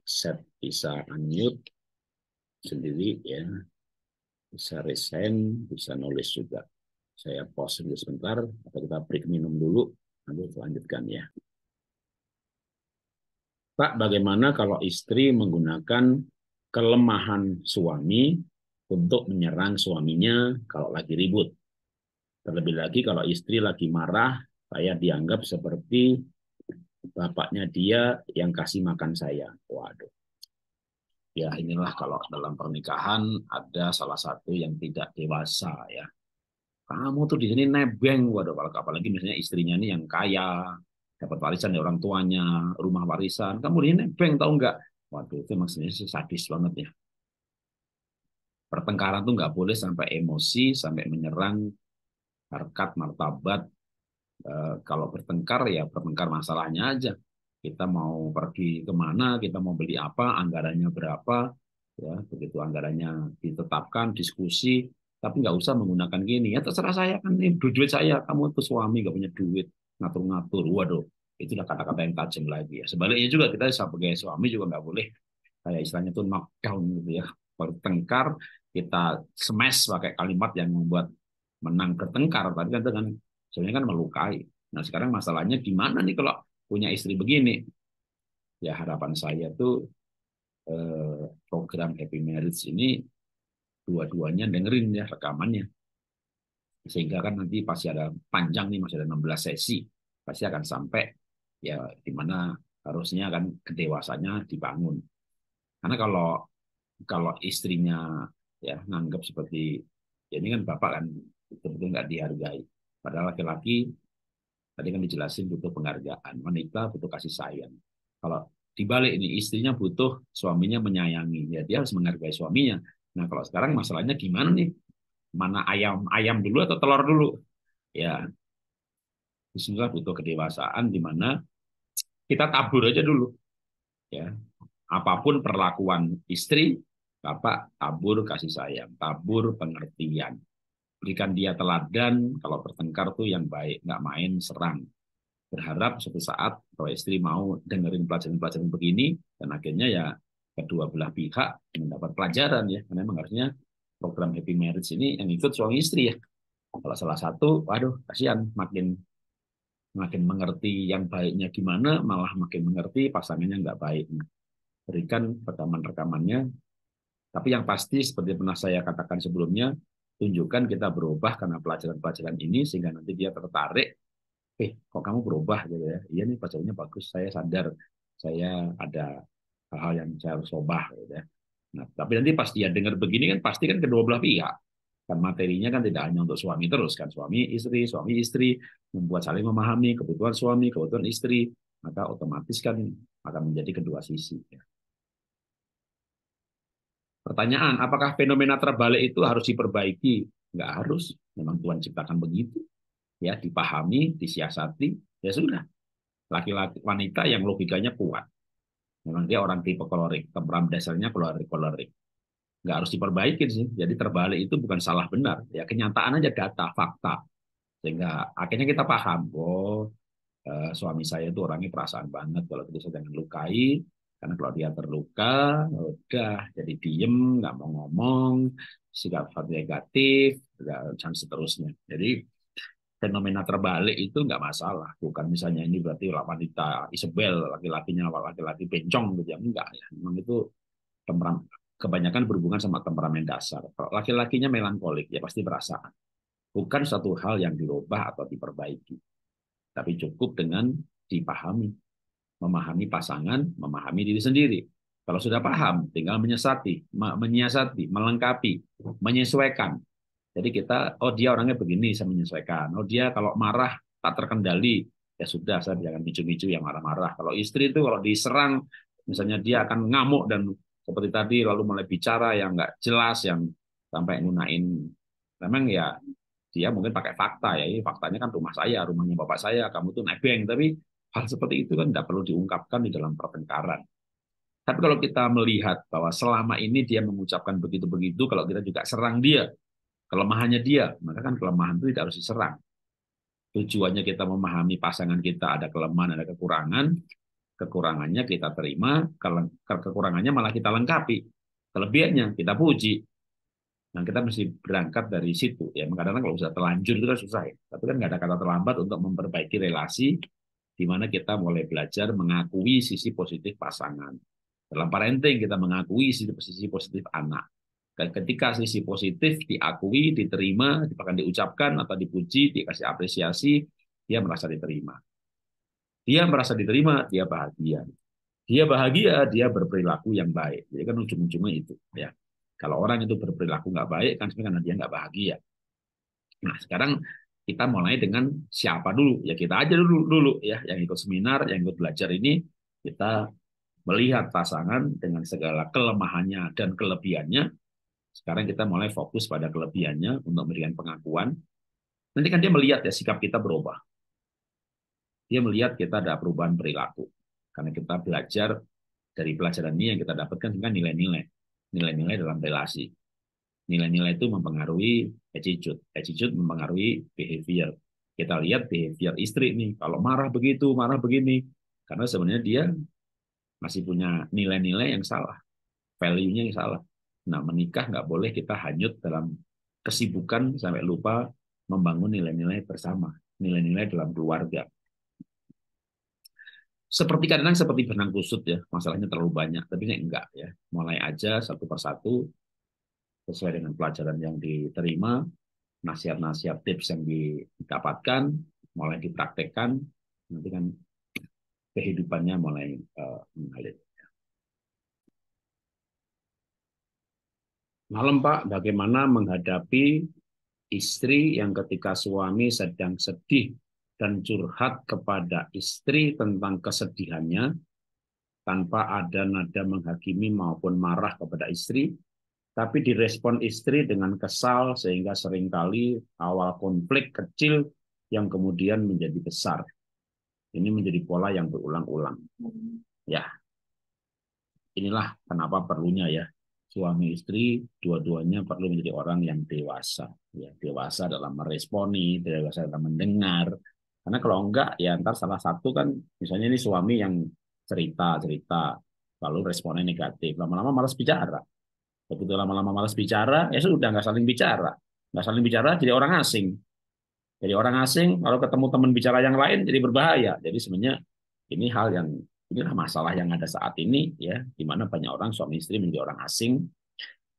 set bisa unmute sendiri ya bisa resign bisa nulis juga saya pause dulu sebentar atau kita break minum dulu nanti lanjutkan ya Pak bagaimana kalau istri menggunakan kelemahan suami untuk menyerang suaminya kalau lagi ribut terlebih lagi kalau istri lagi marah saya dianggap seperti bapaknya dia yang kasih makan saya waduh ya inilah kalau dalam pernikahan ada salah satu yang tidak dewasa ya kamu tuh di sini nebeng waduh apalagi misalnya istrinya ini yang kaya dapat warisan dari orang tuanya rumah warisan kamu di sini nebeng tau nggak waduh itu maksudnya sih sadis banget ya pertengkaran tuh nggak boleh sampai emosi sampai menyerang harkat martabat eh, kalau bertengkar ya bertengkar masalahnya aja kita mau pergi kemana, kita mau beli apa, anggarannya berapa, ya begitu anggarannya ditetapkan, diskusi, tapi nggak usah menggunakan gini. Ya terserah saya kan ini duit, saya, kamu itu suami nggak punya duit, ngatur-ngatur, waduh itu udah kata-kata yang tajam lagi ya. Sebaliknya juga kita sebagai suami juga nggak boleh kayak istilahnya tuh knockdown gitu ya. Bertengkar kita smash pakai kalimat yang membuat menang bertengkar tapi kan dengan sebenarnya kan melukai. Nah sekarang masalahnya gimana nih kalau punya istri begini. Ya harapan saya tuh eh, program Happy Marriage ini dua-duanya dengerin ya rekamannya. Sehingga kan nanti pasti ada panjang nih, masih ada 16 sesi. Pasti akan sampai ya di mana harusnya kan kedewasanya dibangun. Karena kalau kalau istrinya ya nganggap seperti ya ini kan bapak kan betul-betul nggak dihargai. Padahal laki-laki Tadi kan dijelasin butuh penghargaan, wanita butuh kasih sayang. Kalau dibalik ini istrinya butuh suaminya menyayangi, ya dia harus menghargai suaminya. Nah kalau sekarang masalahnya gimana nih? Mana ayam ayam dulu atau telur dulu? Ya, disinilah butuh kedewasaan di mana kita tabur aja dulu. Ya, apapun perlakuan istri, bapak tabur kasih sayang, tabur pengertian, berikan dia teladan kalau bertengkar tuh yang baik nggak main serang berharap suatu saat bahwa istri mau dengerin pelajaran-pelajaran begini dan akhirnya ya kedua belah pihak mendapat pelajaran ya karena memang harusnya program happy marriage ini yang ikut suami istri ya kalau salah satu waduh kasihan makin makin mengerti yang baiknya gimana malah makin mengerti pasangannya nggak baik berikan rekaman-rekamannya tapi yang pasti seperti pernah saya katakan sebelumnya tunjukkan kita berubah karena pelajaran-pelajaran ini sehingga nanti dia tertarik eh kok kamu berubah gitu ya iya nih pelajarannya bagus saya sadar saya ada hal-hal yang saya harus ubah gitu ya nah tapi nanti pasti ya dengar begini kan pasti kan kedua belah pihak kan materinya kan tidak hanya untuk suami terus kan suami istri suami istri membuat saling memahami kebutuhan suami kebutuhan istri maka otomatis kan akan menjadi kedua sisi ya. Pertanyaan, apakah fenomena terbalik itu harus diperbaiki? Enggak harus. Memang Tuhan ciptakan begitu. Ya, dipahami, disiasati, ya sudah. Laki-laki wanita yang logikanya kuat. Memang dia orang tipe kolorik, temperam dasarnya kolorik-kolorik. Enggak harus diperbaiki sih. Jadi terbalik itu bukan salah benar. Ya kenyataan aja data, fakta. Sehingga akhirnya kita paham, oh eh, suami saya itu orangnya perasaan banget. Kalau itu saya jangan lukai, karena kalau dia terluka, ya udah jadi diem, nggak mau ngomong, sikap negatif, dan seterusnya. Jadi fenomena terbalik itu nggak masalah. Bukan misalnya ini berarti wanita Isabel, laki-lakinya laki-laki bencong gitu ya. Enggak ya. Memang itu temperam, kebanyakan berhubungan sama temperamen dasar. Kalau laki-lakinya melankolik ya pasti perasaan. Bukan satu hal yang dirubah atau diperbaiki. Tapi cukup dengan dipahami memahami pasangan, memahami diri sendiri. Kalau sudah paham, tinggal menyesati, menyiasati, melengkapi, menyesuaikan. Jadi kita, oh dia orangnya begini, saya menyesuaikan. Oh dia kalau marah tak terkendali, ya sudah saya jangan micu-micu yang marah-marah. Kalau istri itu kalau diserang, misalnya dia akan ngamuk dan seperti tadi lalu mulai bicara yang nggak jelas, yang sampai ngunain. Memang ya dia mungkin pakai fakta ya, ini faktanya kan rumah saya, rumahnya bapak saya, kamu tuh nebeng. Tapi Hal seperti itu kan tidak perlu diungkapkan di dalam pertengkaran. Tapi kalau kita melihat bahwa selama ini dia mengucapkan begitu-begitu, kalau kita juga serang dia, kelemahannya dia, maka kan kelemahan itu tidak harus diserang. Tujuannya kita memahami pasangan kita ada kelemahan, ada kekurangan, kekurangannya kita terima, kekurangannya malah kita lengkapi, kelebihannya kita puji. Nah, kita mesti berangkat dari situ. Ya, kadang kalau sudah terlanjur itu kan susah ya. Tapi kan nggak ada kata terlambat untuk memperbaiki relasi di mana kita mulai belajar mengakui sisi positif pasangan. Dalam parenting kita mengakui sisi, positif anak. ketika sisi positif diakui, diterima, bahkan diucapkan atau dipuji, dikasih apresiasi, dia merasa diterima. Dia merasa diterima, dia bahagia. Dia bahagia, dia berperilaku yang baik. Jadi kan ujung-ujungnya itu. ya. Kalau orang itu berperilaku nggak baik, kan sebenarnya dia nggak bahagia. Nah sekarang kita mulai dengan siapa dulu ya kita aja dulu dulu ya yang ikut seminar yang ikut belajar ini kita melihat pasangan dengan segala kelemahannya dan kelebihannya sekarang kita mulai fokus pada kelebihannya untuk memberikan pengakuan nanti kan dia melihat ya sikap kita berubah dia melihat kita ada perubahan perilaku karena kita belajar dari pelajaran ini yang kita dapatkan dengan nilai-nilai nilai-nilai dalam relasi Nilai-nilai itu mempengaruhi attitude, attitude mempengaruhi behavior. Kita lihat behavior istri nih, kalau marah begitu, marah begini, karena sebenarnya dia masih punya nilai-nilai yang salah, value-nya yang salah. Nah, menikah nggak boleh kita hanyut dalam kesibukan sampai lupa membangun nilai-nilai bersama, nilai-nilai dalam keluarga. Seperti kadang seperti benang kusut ya, masalahnya terlalu banyak, tapi nggak enggak ya. Mulai aja satu persatu sesuai dengan pelajaran yang diterima, nasihat-nasihat tips yang didapatkan, mulai dipraktekkan, nanti kan kehidupannya mulai uh, mengalir. Malam Pak, bagaimana menghadapi istri yang ketika suami sedang sedih dan curhat kepada istri tentang kesedihannya tanpa ada nada menghakimi maupun marah kepada istri, tapi direspon istri dengan kesal sehingga seringkali awal konflik kecil yang kemudian menjadi besar. Ini menjadi pola yang berulang-ulang. Ya. Inilah kenapa perlunya ya suami istri dua-duanya perlu menjadi orang yang dewasa ya dewasa dalam meresponi dewasa dalam mendengar karena kalau enggak ya ntar salah satu kan misalnya ini suami yang cerita cerita lalu responnya negatif lama-lama malas bicara begitu lama-lama malas bicara ya sudah nggak saling bicara nggak saling bicara jadi orang asing jadi orang asing kalau ketemu teman bicara yang lain jadi berbahaya jadi sebenarnya ini hal yang inilah masalah yang ada saat ini ya di mana banyak orang suami istri menjadi orang asing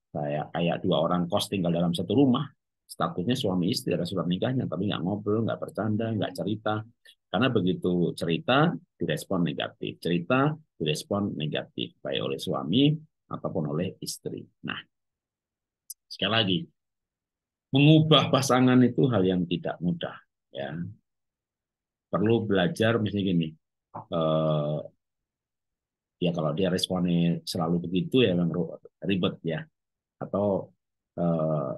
kayak kayak dua orang kos tinggal dalam satu rumah statusnya suami istri ada surat nikahnya tapi nggak ngobrol nggak bercanda nggak cerita karena begitu cerita direspon negatif cerita direspon negatif baik oleh suami ataupun oleh istri. Nah, sekali lagi, mengubah pasangan itu hal yang tidak mudah. Ya, perlu belajar misalnya gini. Eh, ya kalau dia responnya selalu begitu ya memang ribet ya. Atau eh,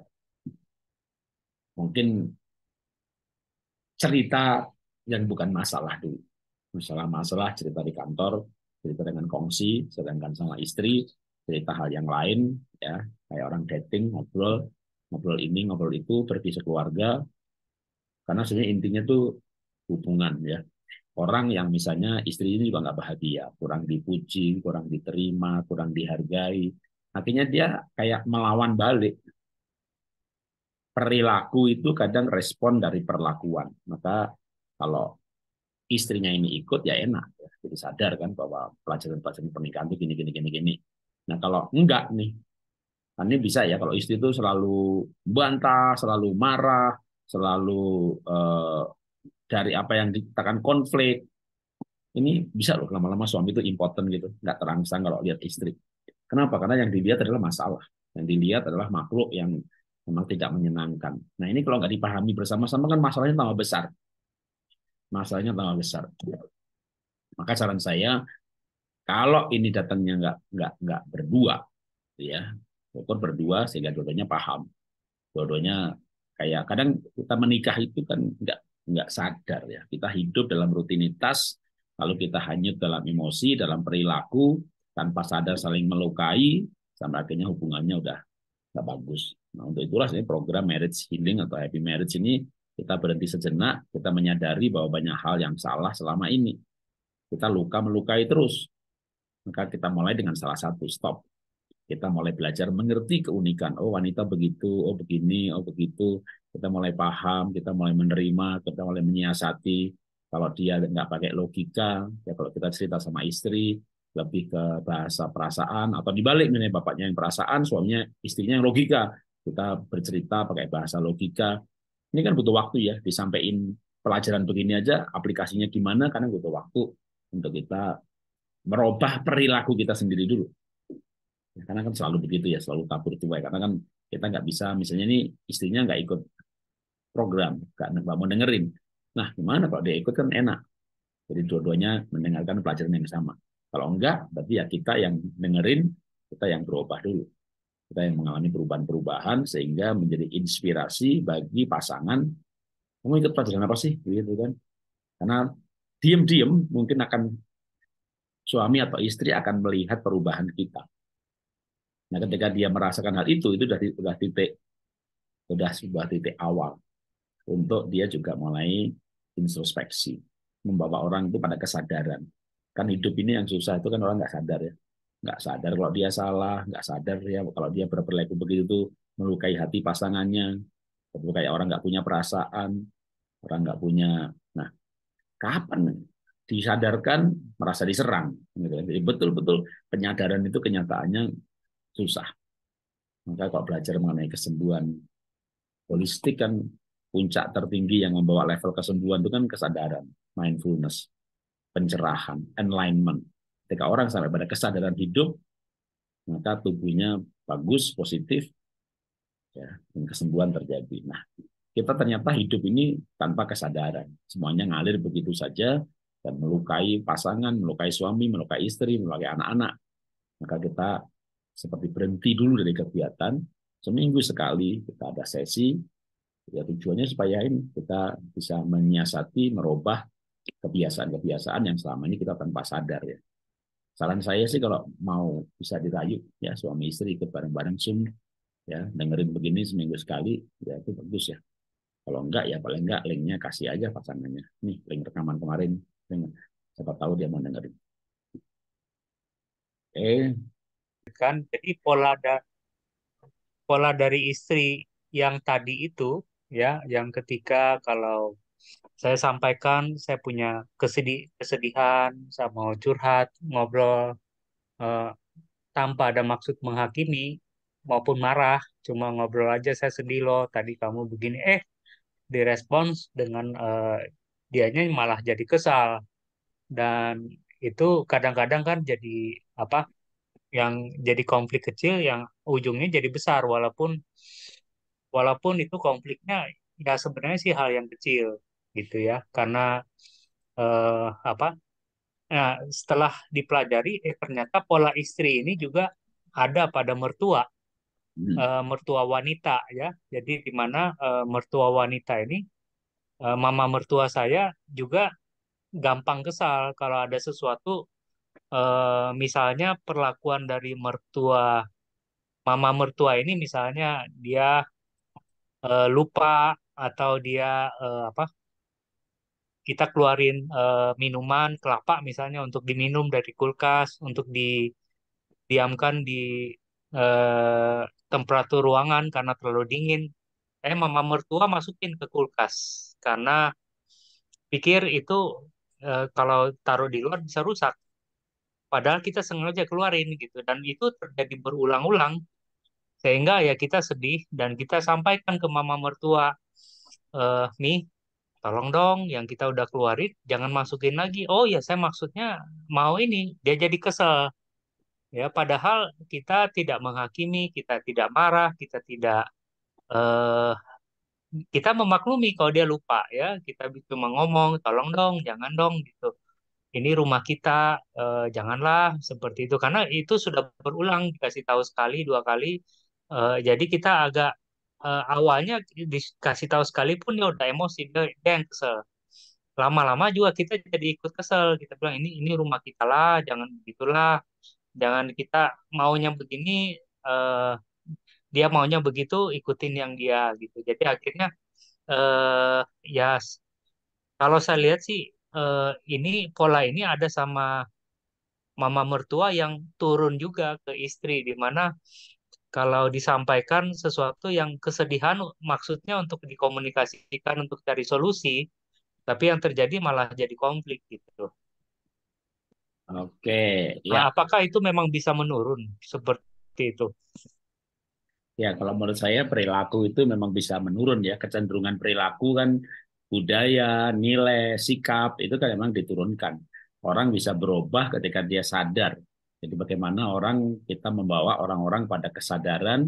mungkin cerita yang bukan masalah dulu. misalnya masalah cerita di kantor, cerita dengan kongsi, sedangkan sama istri cerita hal yang lain ya kayak orang dating ngobrol ngobrol ini ngobrol itu pergi sekeluarga karena sebenarnya intinya tuh hubungan ya orang yang misalnya istri ini juga nggak bahagia kurang dipuji kurang diterima kurang dihargai akhirnya dia kayak melawan balik perilaku itu kadang respon dari perlakuan maka kalau istrinya ini ikut ya enak ya. jadi sadar kan bahwa pelajaran-pelajaran pernikahan itu gini gini gini gini Nah kalau enggak nih, nah, ini bisa ya kalau istri itu selalu bantah, selalu marah, selalu eh, dari apa yang dikatakan konflik, ini bisa loh lama-lama suami itu important gitu, nggak terangsang kalau lihat istri. Kenapa? Karena yang dilihat adalah masalah, yang dilihat adalah makhluk yang memang tidak menyenangkan. Nah ini kalau nggak dipahami bersama-sama kan masalahnya tambah besar. Masalahnya tambah besar. Maka saran saya kalau ini datangnya nggak nggak nggak berdua, ya ukur berdua sehingga dua-duanya paham, dua-duanya kayak kadang kita menikah itu kan nggak nggak sadar ya kita hidup dalam rutinitas lalu kita hanyut dalam emosi dalam perilaku tanpa sadar saling melukai sampai akhirnya hubungannya udah nggak bagus. Nah untuk itulah ini program marriage healing atau happy marriage ini kita berhenti sejenak, kita menyadari bahwa banyak hal yang salah selama ini. Kita luka melukai terus. Maka kita mulai dengan salah satu stop. Kita mulai belajar mengerti keunikan. Oh wanita begitu, oh begini, oh begitu. Kita mulai paham, kita mulai menerima, kita mulai menyiasati. Kalau dia nggak pakai logika, ya kalau kita cerita sama istri, lebih ke bahasa perasaan atau dibalik nih bapaknya yang perasaan suaminya istrinya yang logika kita bercerita pakai bahasa logika ini kan butuh waktu ya disampaikan pelajaran begini aja aplikasinya gimana karena butuh waktu untuk kita merubah perilaku kita sendiri dulu. Ya, karena kan selalu begitu ya, selalu kabur tuai. Ya. Karena kan kita nggak bisa, misalnya ini istrinya nggak ikut program, nggak mau dengerin. Nah, gimana kalau dia ikut kan enak. Jadi dua-duanya mendengarkan pelajaran yang sama. Kalau enggak, berarti ya kita yang dengerin, kita yang berubah dulu. Kita yang mengalami perubahan-perubahan sehingga menjadi inspirasi bagi pasangan. Kamu ikut pelajaran apa sih? Gitu kan. Karena diem-diem mungkin akan suami atau istri akan melihat perubahan kita. Nah, ketika dia merasakan hal itu, itu sudah sudah titik sudah sebuah titik awal untuk dia juga mulai introspeksi, membawa orang itu pada kesadaran. Kan hidup ini yang susah itu kan orang nggak sadar ya, nggak sadar kalau dia salah, nggak sadar ya kalau dia berperilaku begitu tuh melukai hati pasangannya, melukai orang nggak punya perasaan, orang nggak punya. Nah, kapan disadarkan merasa diserang. Gitu ya. Jadi betul-betul penyadaran itu kenyataannya susah. Maka kalau belajar mengenai kesembuhan holistik kan puncak tertinggi yang membawa level kesembuhan itu kan kesadaran, mindfulness, pencerahan, enlightenment. Ketika orang sampai pada kesadaran hidup, maka tubuhnya bagus, positif, ya, dan kesembuhan terjadi. Nah, kita ternyata hidup ini tanpa kesadaran. Semuanya ngalir begitu saja, dan melukai pasangan, melukai suami, melukai istri, melukai anak-anak. Maka kita seperti berhenti dulu dari kegiatan, seminggu sekali kita ada sesi, ya tujuannya supaya ini kita bisa menyiasati, merubah kebiasaan-kebiasaan yang selama ini kita tanpa sadar ya. Saran saya sih kalau mau bisa dirayu ya suami istri ikut bareng-bareng sum ya dengerin begini seminggu sekali ya itu bagus ya. Kalau enggak ya paling enggak linknya kasih aja pasangannya. Nih link rekaman kemarin siapa tahu dia mau dengerin oke okay. kan jadi pola da pola dari istri yang tadi itu ya yang ketika kalau saya sampaikan saya punya kesedih kesedihan saya mau curhat ngobrol eh, tanpa ada maksud menghakimi maupun marah cuma ngobrol aja saya sedih loh tadi kamu begini eh direspons dengan eh, dianya malah jadi kesal dan itu kadang-kadang kan jadi apa yang jadi konflik kecil yang ujungnya jadi besar walaupun walaupun itu konfliknya ya sebenarnya sih hal yang kecil gitu ya karena eh, apa nah setelah dipelajari eh ternyata pola istri ini juga ada pada mertua hmm. Eh, mertua wanita ya jadi di mana eh, mertua wanita ini Eh, mama mertua saya juga gampang kesal kalau ada sesuatu eh, misalnya perlakuan dari mertua mama mertua ini misalnya dia eh, lupa atau dia apa kita keluarin minuman kelapa misalnya untuk diminum dari kulkas untuk didiamkan di temperatur ruangan karena terlalu dingin. Eh, mama mertua masukin ke kulkas karena pikir itu e, kalau taruh di luar bisa rusak. Padahal kita sengaja keluarin gitu dan itu terjadi berulang-ulang sehingga ya kita sedih dan kita sampaikan ke mama mertua eh nih tolong dong yang kita udah keluarin jangan masukin lagi oh ya saya maksudnya mau ini dia jadi kesel ya padahal kita tidak menghakimi kita tidak marah kita tidak eh, kita memaklumi kalau dia lupa ya kita bisa mengomong tolong dong jangan dong gitu ini rumah kita eh, janganlah seperti itu karena itu sudah berulang dikasih tahu sekali dua kali eh, jadi kita agak eh, awalnya dikasih tahu sekali pun dia udah emosi dia, dia yang kesel lama-lama juga kita jadi ikut kesel kita bilang ini ini rumah kita lah jangan begitulah jangan kita maunya begini eh, dia maunya begitu ikutin yang dia gitu jadi akhirnya eh, ya kalau saya lihat sih eh, ini pola ini ada sama mama mertua yang turun juga ke istri di mana kalau disampaikan sesuatu yang kesedihan maksudnya untuk dikomunikasikan untuk cari solusi tapi yang terjadi malah jadi konflik gitu. Oke, ya. Nah, apakah itu memang bisa menurun seperti itu? Ya, kalau menurut saya perilaku itu memang bisa menurun ya. Kecenderungan perilaku kan budaya, nilai, sikap itu kan memang diturunkan. Orang bisa berubah ketika dia sadar. Jadi bagaimana orang kita membawa orang-orang pada kesadaran,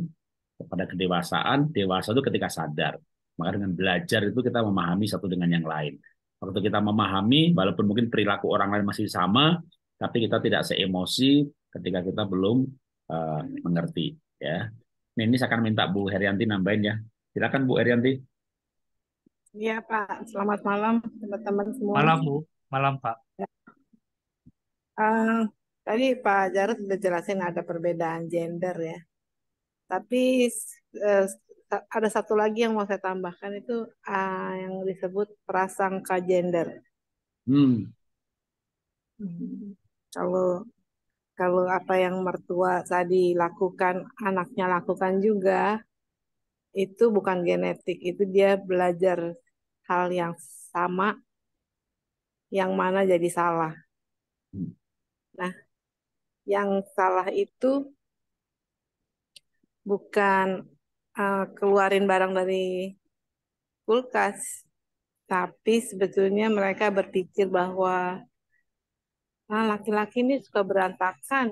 pada kedewasaan, dewasa itu ketika sadar. Maka dengan belajar itu kita memahami satu dengan yang lain. Waktu kita memahami, walaupun mungkin perilaku orang lain masih sama, tapi kita tidak seemosi ketika kita belum uh, mengerti. Ya, Nah, ini saya akan minta Bu Herianti nambahin ya. Silakan Bu Herianti. Iya Pak, selamat malam teman-teman semua. Malam Bu, malam Pak. Uh, tadi Pak Jarod sudah jelasin ada perbedaan gender ya. Tapi uh, ada satu lagi yang mau saya tambahkan itu uh, yang disebut prasangka gender. hmm. hmm. Kalau kalau apa yang mertua tadi lakukan, anaknya lakukan juga, itu bukan genetik, itu dia belajar hal yang sama, yang mana jadi salah. Hmm. Nah, yang salah itu bukan uh, keluarin barang dari kulkas, tapi sebetulnya mereka berpikir bahwa Nah, laki-laki ini suka berantakan,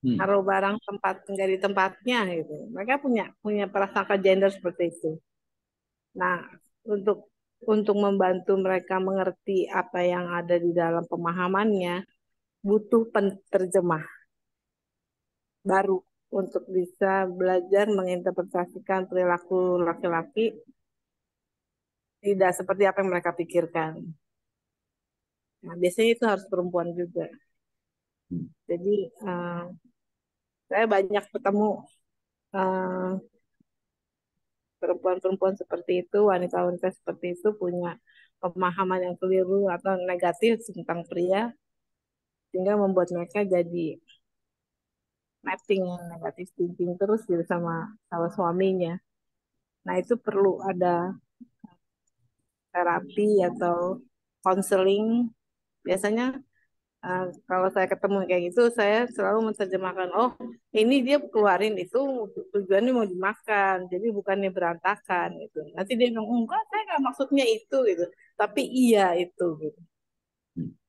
hmm. taruh barang tempat di tempatnya gitu. Mereka punya punya prasangka gender seperti itu. Nah, untuk untuk membantu mereka mengerti apa yang ada di dalam pemahamannya, butuh penterjemah baru untuk bisa belajar menginterpretasikan perilaku laki-laki tidak seperti apa yang mereka pikirkan. Nah, biasanya itu harus perempuan juga. Hmm. Jadi uh, saya banyak ketemu perempuan eh, perempuan-perempuan seperti itu, wanita-wanita seperti itu punya pemahaman yang keliru atau negatif tentang pria, sehingga membuat mereka jadi mapping yang negatif thinking terus gitu sama sama suaminya. Nah itu perlu ada terapi atau counseling biasanya uh, kalau saya ketemu kayak gitu saya selalu menerjemahkan oh ini dia keluarin itu tujuannya mau dimakan jadi bukannya berantakan gitu nanti dia bilang enggak saya nggak maksudnya itu gitu tapi iya itu gitu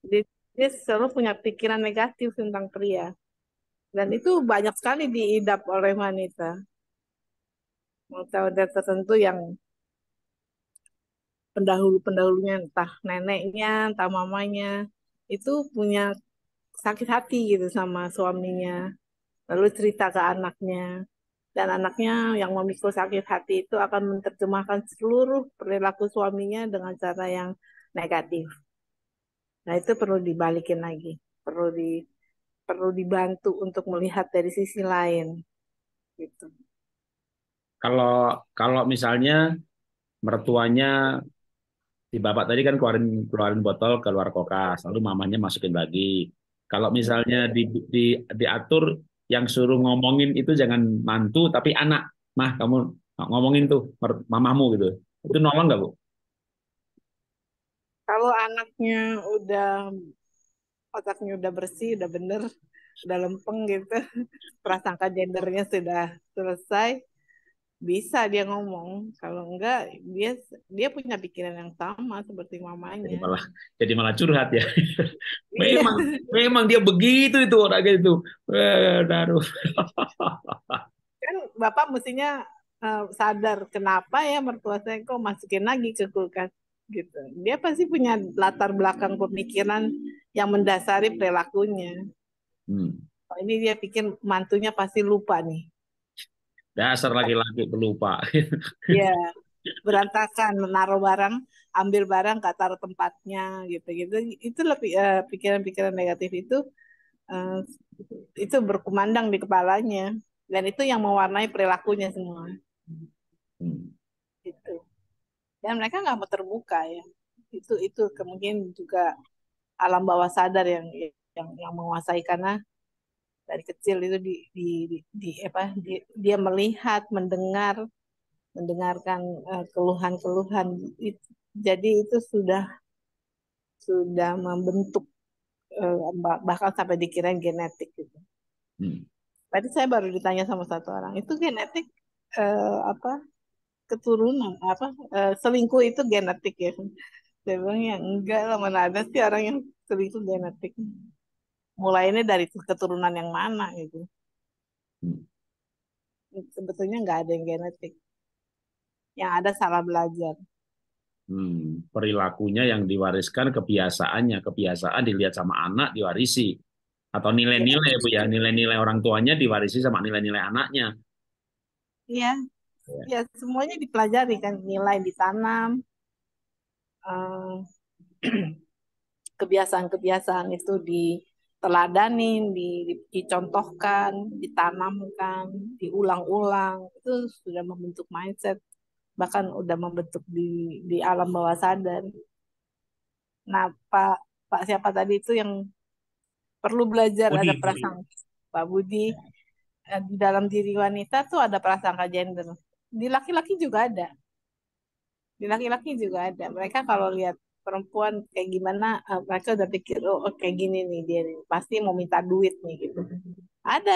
dia, dia selalu punya pikiran negatif tentang pria dan itu banyak sekali diidap oleh wanita mau tahu tertentu yang pendahulu-pendahulunya entah neneknya, entah mamanya itu punya sakit hati gitu sama suaminya. Lalu cerita ke anaknya dan anaknya yang memikul sakit hati itu akan menerjemahkan seluruh perilaku suaminya dengan cara yang negatif. Nah, itu perlu dibalikin lagi. Perlu di perlu dibantu untuk melihat dari sisi lain. Gitu. Kalau kalau misalnya mertuanya si bapak tadi kan keluarin keluarin botol keluar kokas, lalu mamanya masukin lagi. Kalau misalnya di, di, diatur yang suruh ngomongin itu jangan mantu tapi anak. Mah kamu ngomongin tuh mamamu gitu. Itu nolong nggak bu? Kalau anaknya udah otaknya udah bersih, udah bener, udah lempeng gitu, prasangka gendernya sudah selesai, bisa dia ngomong kalau enggak dia dia punya pikiran yang sama seperti mamanya jadi malah jadi malah curhat ya iya. memang memang dia begitu itu orangnya itu daruh eh, kan bapak mestinya eh, sadar kenapa ya mertua saya kok masukin lagi ke kulkas gitu dia pasti punya latar belakang pemikiran yang mendasari perilakunya hmm. oh, ini dia pikir mantunya pasti lupa nih dasar laki-laki pelupa ya berantakan menaruh barang ambil barang gak taruh tempatnya gitu-gitu itu lebih uh, pikiran-pikiran negatif itu uh, itu berkumandang di kepalanya dan itu yang mewarnai perilakunya semua hmm. itu dan mereka nggak mau terbuka ya itu itu kemungkinan juga alam bawah sadar yang yang yang menguasai karena dari kecil itu di, di, di, di apa di, dia melihat mendengar mendengarkan eh, keluhan-keluhan uh, jadi itu sudah sudah membentuk uh, bahkan sampai dikira genetik gitu. Hmm. Tadi saya baru ditanya sama satu orang itu genetik uh, apa keturunan apa uh, selingkuh itu genetik ya. Saya bilang ya enggak lah mana ada sih orang yang selingkuh genetik mulainya dari keturunan yang mana gitu hmm. sebetulnya nggak ada yang genetik yang ada salah belajar hmm. perilakunya yang diwariskan kebiasaannya kebiasaan dilihat sama anak diwarisi atau nilai-nilai ya. bu ya nilai-nilai orang tuanya diwarisi sama nilai-nilai anaknya Iya, ya. ya semuanya dipelajari kan nilai ditanam eh, kebiasaan-kebiasaan itu di diteladani, dicontohkan, ditanamkan, diulang-ulang itu sudah membentuk mindset bahkan sudah membentuk di di alam bawah sadar. Nah pak pak siapa tadi itu yang perlu belajar Budi, ada prasangka pak Budi ya. eh, di dalam diri wanita tuh ada prasangka gender di laki-laki juga ada di laki-laki juga ada mereka kalau lihat perempuan kayak gimana eh, mereka udah pikir oh, oh kayak gini nih dia nih pasti mau minta duit nih gitu ada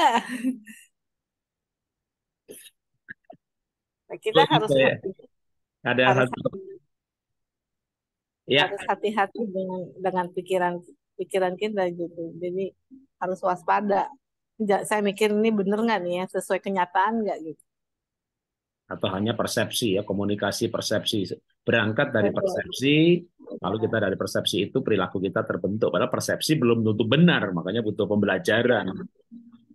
nah, kita harus ya. hati, ada harus hati hati, ya. harus hati-hati dengan dengan pikiran pikiran kita gitu jadi harus waspada saya mikir ini bener nggak nih ya sesuai kenyataan nggak gitu atau hanya persepsi ya komunikasi persepsi berangkat dari persepsi lalu kita dari persepsi itu perilaku kita terbentuk padahal persepsi belum tentu benar makanya butuh pembelajaran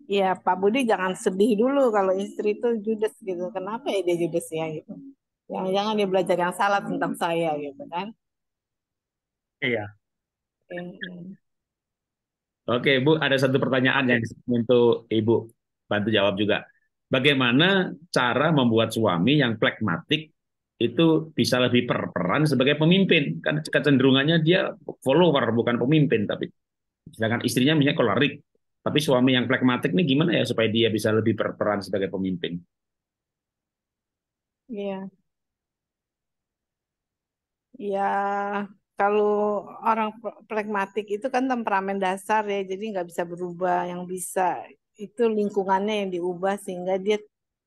Iya Pak Budi jangan sedih dulu kalau istri itu judes gitu kenapa ya dia judes ya gitu jangan-jangan dia belajar yang salah tentang saya gitu kan iya hmm. oke Bu ada satu pertanyaan yang untuk Ibu bantu jawab juga bagaimana cara membuat suami yang plekmatik itu bisa lebih berperan sebagai pemimpin kan kecenderungannya dia follower bukan pemimpin tapi sedangkan istrinya misalnya kolarik tapi suami yang plekmatik ini gimana ya supaya dia bisa lebih berperan sebagai pemimpin iya ya kalau orang pragmatik itu kan temperamen dasar ya jadi nggak bisa berubah yang bisa itu lingkungannya yang diubah sehingga dia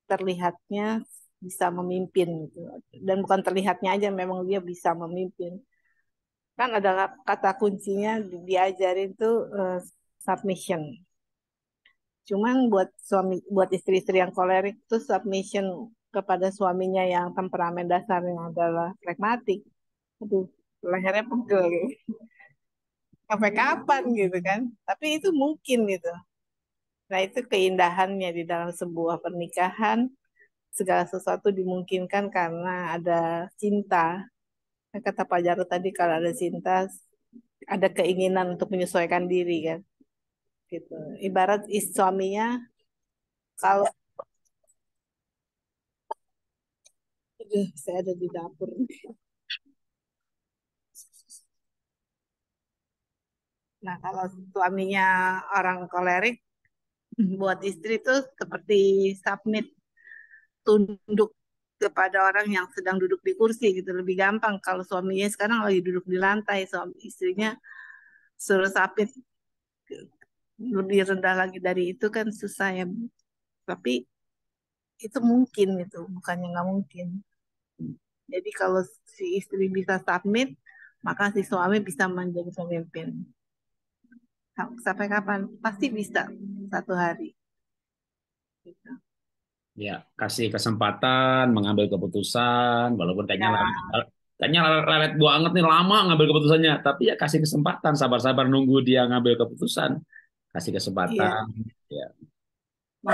terlihatnya bisa memimpin gitu. Dan bukan terlihatnya aja memang dia bisa memimpin. Kan adalah kata kuncinya diajarin itu uh, eh, submission. Cuman buat suami buat istri-istri yang kolerik itu submission kepada suaminya yang temperamen dasarnya adalah pragmatik. Aduh, lehernya pegel. Gitu. Sampai kapan gitu kan? Tapi itu mungkin gitu. Nah, itu keindahannya di dalam sebuah pernikahan. Segala sesuatu dimungkinkan karena ada cinta. Nah, kata Pak Jarod tadi, kalau ada cinta, ada keinginan untuk menyesuaikan diri, kan? Gitu. Ibarat is suaminya, kalau... Aduh, saya ada di dapur. Nah, kalau suaminya orang kolerik, buat istri itu seperti submit tunduk kepada orang yang sedang duduk di kursi gitu lebih gampang kalau suaminya sekarang lagi duduk di lantai suami istrinya suruh submit lebih rendah lagi dari itu kan susah ya tapi itu mungkin gitu bukannya nggak mungkin jadi kalau si istri bisa submit maka si suami bisa menjadi pemimpin sampai kapan pasti bisa satu hari gitu. ya kasih kesempatan mengambil keputusan walaupun kayaknya ya. Lelet, kayaknya lelet banget nih lama ngambil keputusannya tapi ya kasih kesempatan sabar-sabar nunggu dia ngambil keputusan kasih kesempatan ya, ya.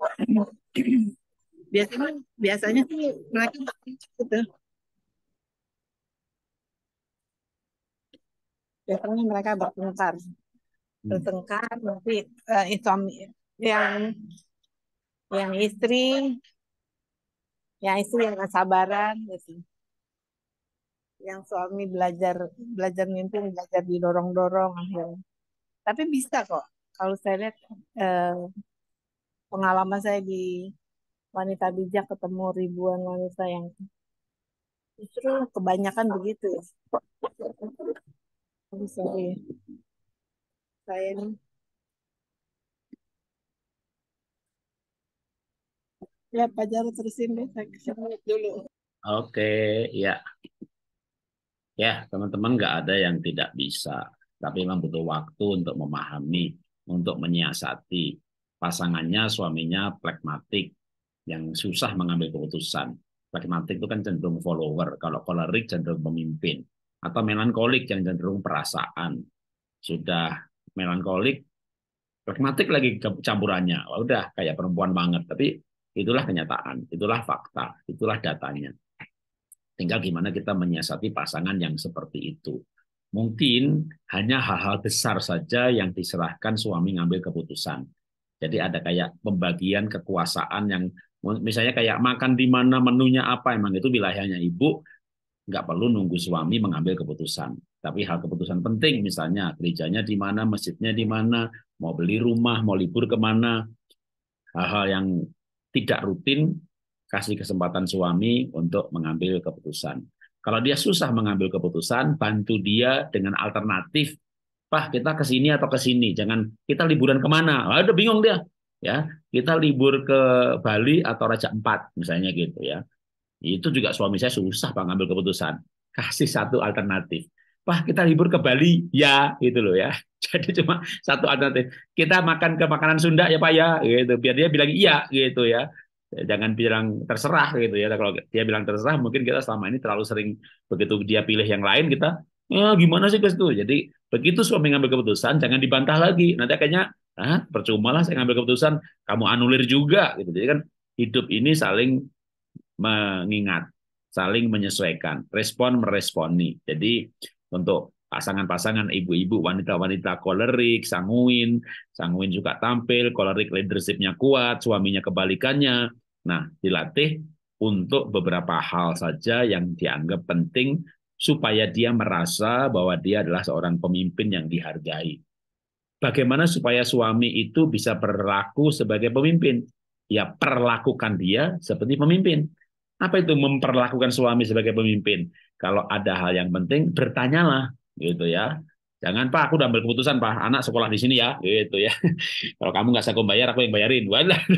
biasanya biasanya sih mereka gitu biasanya mereka bertengkar hmm. bertengkar nanti uh, eh, suami yang yang istri yang istri yang kesabaran gitu yang suami belajar belajar mimpi belajar didorong-dorong akhirnya tapi bisa kok kalau saya lihat eh, pengalaman saya di wanita bijak ketemu ribuan wanita yang justru kebanyakan begitu ya bisa Saya Ya, Pak Jarod terusin deh. Saya dulu. Oke, ya. Ya, teman-teman nggak ada yang tidak bisa. Tapi memang butuh waktu untuk memahami, untuk menyiasati. Pasangannya, suaminya pragmatik, yang susah mengambil keputusan. Pragmatik itu kan cenderung follower, kalau kolerik cenderung pemimpin atau melankolik yang cenderung perasaan sudah melankolik pragmatik lagi campurannya Wah, udah kayak perempuan banget tapi itulah kenyataan itulah fakta itulah datanya tinggal gimana kita menyiasati pasangan yang seperti itu mungkin hanya hal-hal besar saja yang diserahkan suami ngambil keputusan jadi ada kayak pembagian kekuasaan yang misalnya kayak makan di mana menunya apa emang itu wilayahnya ibu nggak perlu nunggu suami mengambil keputusan. Tapi hal keputusan penting, misalnya gerejanya di mana, masjidnya di mana, mau beli rumah, mau libur kemana, hal-hal yang tidak rutin, kasih kesempatan suami untuk mengambil keputusan. Kalau dia susah mengambil keputusan, bantu dia dengan alternatif, Pak, kita ke sini atau ke sini, jangan kita liburan kemana. Ah, udah bingung dia. Ya, kita libur ke Bali atau Raja Empat misalnya gitu ya. Itu juga suami saya susah Pak ngambil keputusan. Kasih satu alternatif. pak kita libur ke Bali, ya gitu loh ya. Jadi cuma satu alternatif. Kita makan ke makanan Sunda ya Pak ya, gitu. Biar dia bilang iya gitu ya. Jangan bilang terserah gitu ya. Kalau dia bilang terserah, mungkin kita selama ini terlalu sering begitu dia pilih yang lain kita, ya, gimana sih guys tuh Jadi begitu suami ngambil keputusan, jangan dibantah lagi. Nanti akhirnya, ah percuma lah saya ngambil keputusan, kamu anulir juga gitu. Jadi kan hidup ini saling mengingat, saling menyesuaikan, respon meresponi. Jadi untuk pasangan-pasangan ibu-ibu, wanita-wanita kolerik, sanguin, sanguin juga tampil, kolerik leadershipnya kuat, suaminya kebalikannya. Nah, dilatih untuk beberapa hal saja yang dianggap penting supaya dia merasa bahwa dia adalah seorang pemimpin yang dihargai. Bagaimana supaya suami itu bisa berlaku sebagai pemimpin? Ya perlakukan dia seperti pemimpin. Apa itu memperlakukan suami sebagai pemimpin? Kalau ada hal yang penting, bertanyalah, gitu ya. Jangan Pak, aku udah ambil keputusan Pak, anak sekolah di sini ya, gitu ya. Kalau kamu nggak sanggup bayar, aku yang bayarin. Walah.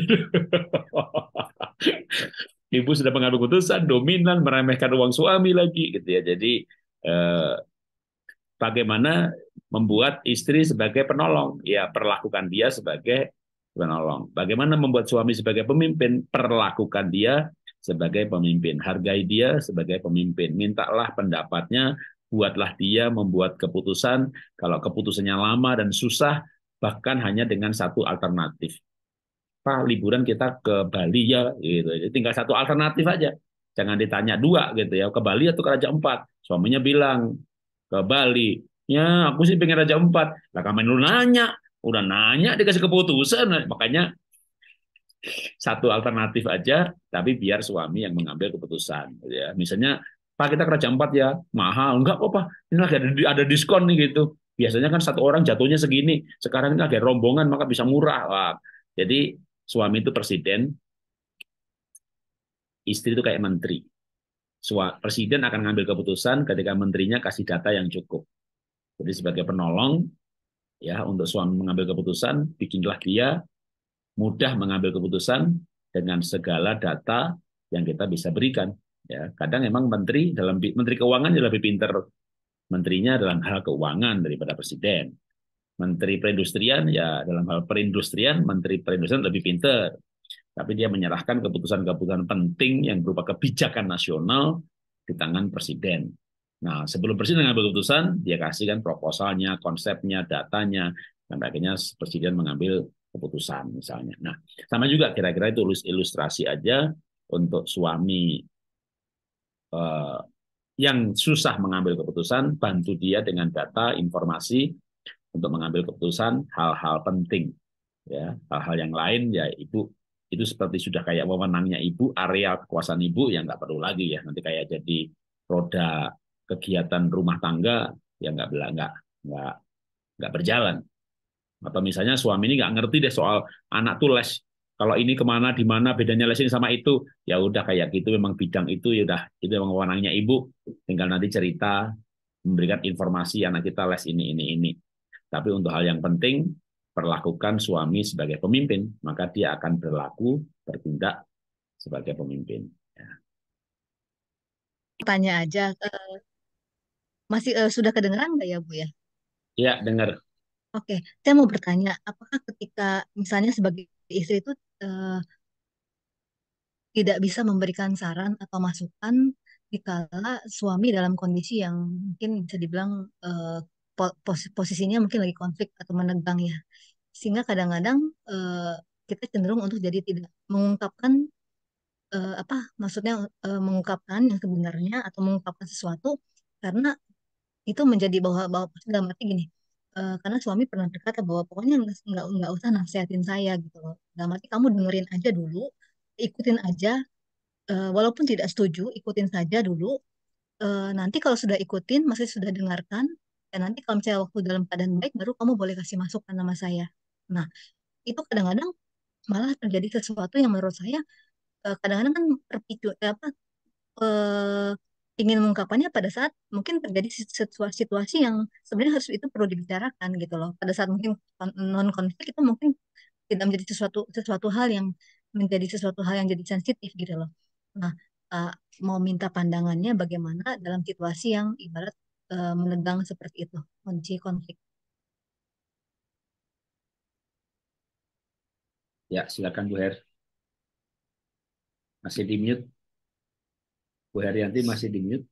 Ibu sudah mengambil keputusan, dominan, meremehkan uang suami lagi, gitu ya. Jadi eh, bagaimana membuat istri sebagai penolong, ya perlakukan dia sebagai penolong. Bagaimana membuat suami sebagai pemimpin, perlakukan dia sebagai pemimpin. Hargai dia sebagai pemimpin. Mintalah pendapatnya, buatlah dia membuat keputusan. Kalau keputusannya lama dan susah, bahkan hanya dengan satu alternatif. Pak, liburan kita ke Bali ya, gitu. tinggal satu alternatif aja. Jangan ditanya dua gitu ya, ke Bali atau ke Raja Empat. Suaminya bilang, ke Bali. Ya, aku sih pengen Raja Empat. Lah kamu nanya, udah nanya dikasih keputusan. Makanya satu alternatif aja, tapi biar suami yang mengambil keputusan. Ya, misalnya Pak kita kerja empat ya, mahal. Enggak apa Pak, ini lagi ada, ada diskon nih gitu. Biasanya kan satu orang jatuhnya segini, sekarang ini lagi rombongan maka bisa murah. Wah. Jadi suami itu presiden, istri itu kayak menteri. Presiden akan ngambil keputusan ketika menterinya kasih data yang cukup. Jadi sebagai penolong, ya untuk suami mengambil keputusan, bikinlah dia mudah mengambil keputusan dengan segala data yang kita bisa berikan. Ya, kadang memang menteri dalam menteri keuangan yang lebih pinter menterinya dalam hal keuangan daripada presiden. Menteri perindustrian ya dalam hal perindustrian, menteri perindustrian lebih pinter. Tapi dia menyerahkan keputusan-keputusan penting yang berupa kebijakan nasional di tangan presiden. Nah, sebelum presiden mengambil keputusan, dia kasihkan proposalnya, konsepnya, datanya, dan akhirnya presiden mengambil keputusan misalnya. Nah, sama juga kira-kira itu ilustrasi aja untuk suami eh, yang susah mengambil keputusan, bantu dia dengan data, informasi untuk mengambil keputusan hal-hal penting. Ya, hal-hal yang lain ya ibu itu seperti sudah kayak wewenangnya ibu, area kekuasaan ibu yang nggak perlu lagi ya nanti kayak jadi roda kegiatan rumah tangga yang nggak nggak nggak nggak berjalan atau misalnya suami ini nggak ngerti deh soal anak tuh les. Kalau ini kemana, di mana, bedanya les ini sama itu. Ya udah kayak gitu, memang bidang itu ya udah itu memang wewenangnya ibu. Tinggal nanti cerita, memberikan informasi anak kita les ini, ini, ini. Tapi untuk hal yang penting, perlakukan suami sebagai pemimpin, maka dia akan berlaku, bertindak sebagai pemimpin. Ya. Tanya aja, eh, masih uh, sudah kedengeran nggak ya Bu ya? ya dengar. Oke, saya mau bertanya, apakah ketika misalnya sebagai istri itu eh, tidak bisa memberikan saran atau masukan dikala suami dalam kondisi yang mungkin bisa dibilang eh, pos- posisinya mungkin lagi konflik atau menegang ya. Sehingga kadang-kadang eh, kita cenderung untuk jadi tidak mengungkapkan eh, apa maksudnya eh, mengungkapkan yang sebenarnya atau mengungkapkan sesuatu karena itu menjadi bahwa bahwa dalam arti gini uh, karena suami pernah berkata bahwa pokoknya nggak nggak usah nasehatin saya gitu loh nggak mati kamu dengerin aja dulu ikutin aja uh, walaupun tidak setuju ikutin saja dulu uh, nanti kalau sudah ikutin masih sudah dengarkan dan nanti kalau misalnya waktu dalam keadaan baik baru kamu boleh kasih masukan nama saya nah itu kadang-kadang malah terjadi sesuatu yang menurut saya kadang-kadang kan terpicu apa uh, ingin mengungkapannya pada saat mungkin terjadi situasi-situasi yang sebenarnya harus itu perlu dibicarakan gitu loh. Pada saat mungkin non konflik itu mungkin tidak menjadi sesuatu sesuatu hal yang menjadi sesuatu hal yang jadi sensitif gitu loh. Nah, uh, mau minta pandangannya bagaimana dalam situasi yang ibarat uh, eh, menegang seperti itu, kunci konflik. Ya, silakan Bu Her. Masih di mute. Bu Herianti masih di mute.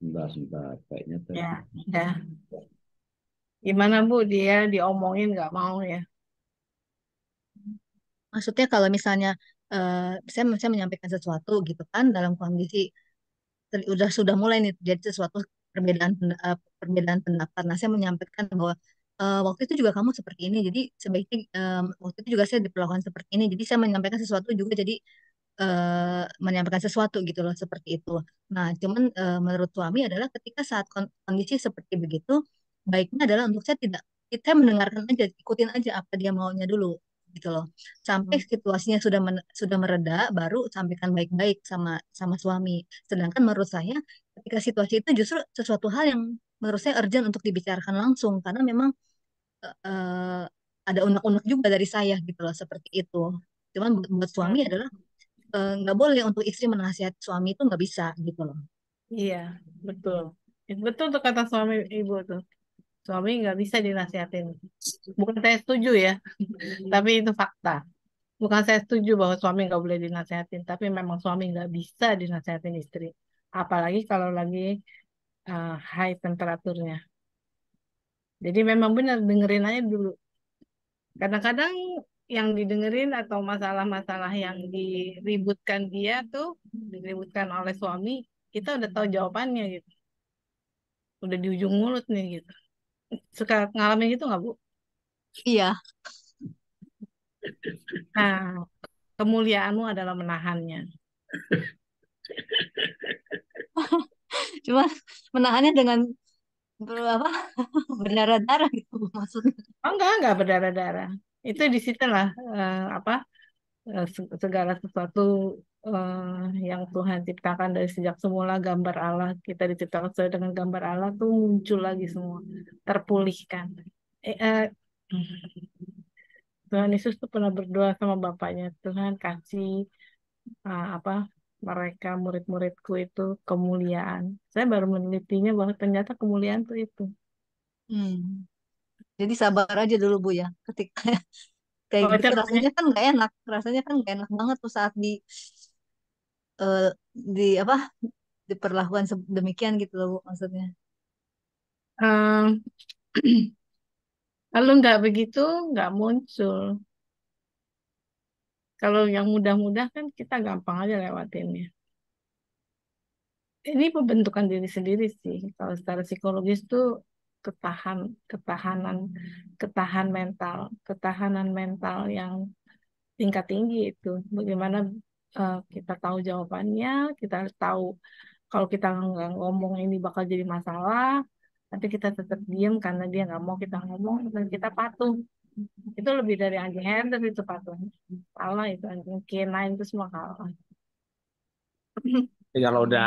Sebentar, sebentar. Kayaknya ter... Ya, ya. Gimana Bu, dia diomongin nggak mau ya? Maksudnya kalau misalnya uh, saya, saya menyampaikan sesuatu gitu kan dalam kondisi sudah sudah mulai nih jadi sesuatu perbedaan uh, perbedaan pendapat. Nah, saya menyampaikan bahwa uh, waktu itu juga kamu seperti ini, jadi sebaiknya, um, waktu itu juga saya diperlakukan seperti ini, jadi saya menyampaikan sesuatu juga jadi, uh, menyampaikan sesuatu gitu loh, seperti itu. Nah, cuman, uh, menurut suami adalah ketika saat kondisi seperti begitu, baiknya adalah untuk saya tidak kita mendengarkan aja, ikutin aja apa dia maunya dulu, gitu loh. Sampai hmm. situasinya sudah men sudah mereda, baru sampaikan baik-baik sama sama suami. Sedangkan menurut saya, ketika situasi itu justru sesuatu hal yang menurut saya urgent untuk dibicarakan langsung karena memang uh, ada unek-unek juga dari saya gitu loh seperti itu. Cuman buat hmm. suami adalah eh, nggak uh, boleh untuk istri menasihati suami itu nggak bisa gitu loh. Iya betul betul tuh kata suami ibu tuh suami nggak bisa dinasihatin. Bukan saya setuju ya, hmm. tapi itu fakta. Bukan saya setuju bahwa suami nggak boleh dinasehatin, tapi memang suami nggak bisa dinasehatin istri. Apalagi kalau lagi uh, ah, high temperaturnya. Jadi memang benar dengerin aja dulu. Kadang-kadang yang didengerin atau masalah-masalah yang diributkan dia tuh diributkan oleh suami kita udah tahu jawabannya gitu. Udah di ujung mulut nih gitu. Suka ngalamin gitu nggak Bu? Iya. Nah, kemuliaanmu adalah menahannya. cuma menahannya dengan berapa apa berdarah-darah gitu maksudnya oh, enggak enggak berdarah-darah itu di lah uh, apa uh, segala sesuatu uh, yang Tuhan ciptakan dari sejak semula gambar Allah kita diciptakan sesuai dengan gambar Allah tuh muncul lagi semua terpulihkan eh, uh, Tuhan Yesus tuh pernah berdoa sama bapaknya Tuhan kasih uh, apa mereka murid-muridku itu kemuliaan. Saya baru menelitinya bahwa ternyata kemuliaan tuh itu. Hmm. Jadi sabar aja dulu Bu ya. Ketika kayak gitu rasanya kan nggak enak, rasanya kan nggak enak banget tuh saat di uh, di apa diperlakukan demikian gitu loh Bu maksudnya. Um, kalau nggak begitu nggak muncul kalau yang mudah-mudah kan kita gampang aja lewatinnya. Ini pembentukan diri sendiri sih. Kalau secara psikologis tuh ketahan, ketahanan, ketahan mental, ketahanan mental yang tingkat tinggi itu. Bagaimana uh, kita tahu jawabannya, kita tahu kalau kita nggak ngomong ini bakal jadi masalah, tapi kita tetap diam karena dia nggak mau kita ngomong dan kita patuh itu lebih dari anjing handler itu patuh, kalah itu anjing canine itu semua kalah kalau udah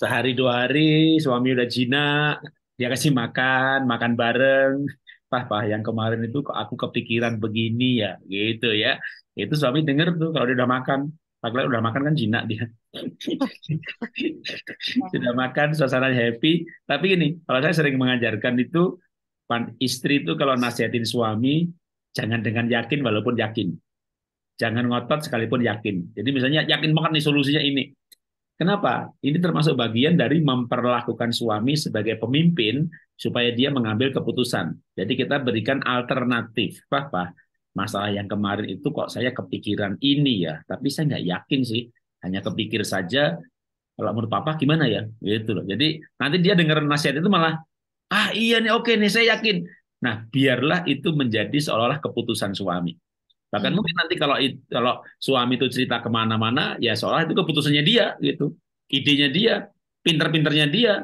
sehari dua hari suami udah jinak dia kasih makan makan bareng pah pah yang kemarin itu kok aku kepikiran begini ya gitu ya itu suami denger tuh kalau dia udah makan Pakai udah makan kan jinak dia. Sudah makan, suasana happy. Tapi ini kalau saya sering mengajarkan itu, istri itu kalau nasihatin suami, Jangan dengan yakin walaupun yakin. Jangan ngotot sekalipun yakin. Jadi misalnya yakin banget nih solusinya ini. Kenapa? Ini termasuk bagian dari memperlakukan suami sebagai pemimpin supaya dia mengambil keputusan. Jadi kita berikan alternatif. Pak, masalah yang kemarin itu kok saya kepikiran ini ya. Tapi saya nggak yakin sih. Hanya kepikir saja. Kalau menurut papa gimana ya? Gitu loh. Jadi nanti dia dengar nasihat itu malah, ah iya nih oke nih saya yakin Nah, biarlah itu menjadi seolah-olah keputusan suami. Bahkan hmm. mungkin nanti kalau kalau suami itu cerita kemana-mana, ya seolah itu keputusannya dia gitu, idenya dia, pinter-pinternya dia.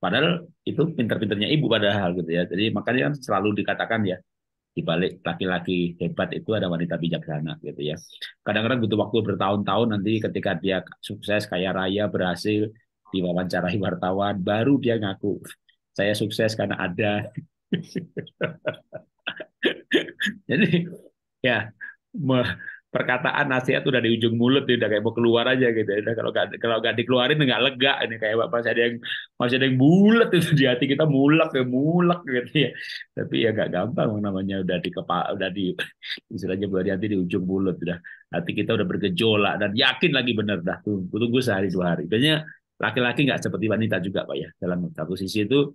Padahal itu pinter-pinternya ibu padahal gitu ya. Jadi makanya kan selalu dikatakan ya dibalik laki-laki hebat itu ada wanita bijaksana gitu ya. Kadang-kadang butuh waktu bertahun-tahun nanti ketika dia sukses kaya raya berhasil diwawancarai wartawan baru dia ngaku saya sukses karena ada Jadi ya perkataan nasihat udah di ujung mulut ya, udah kayak mau keluar aja gitu ya. Kalau gak, kalau gak dikeluarin nggak lega ini kayak masih ada yang masih ada yang bulat itu di hati kita mulak ya mulak gitu ya. Tapi ya nggak gampang namanya udah di kepala udah di istilahnya buat di hati di ujung mulut udah hati kita udah bergejolak dan yakin lagi bener dah tunggu tunggu sehari dua hari. Banyak laki-laki nggak seperti wanita juga pak ya dalam satu sisi itu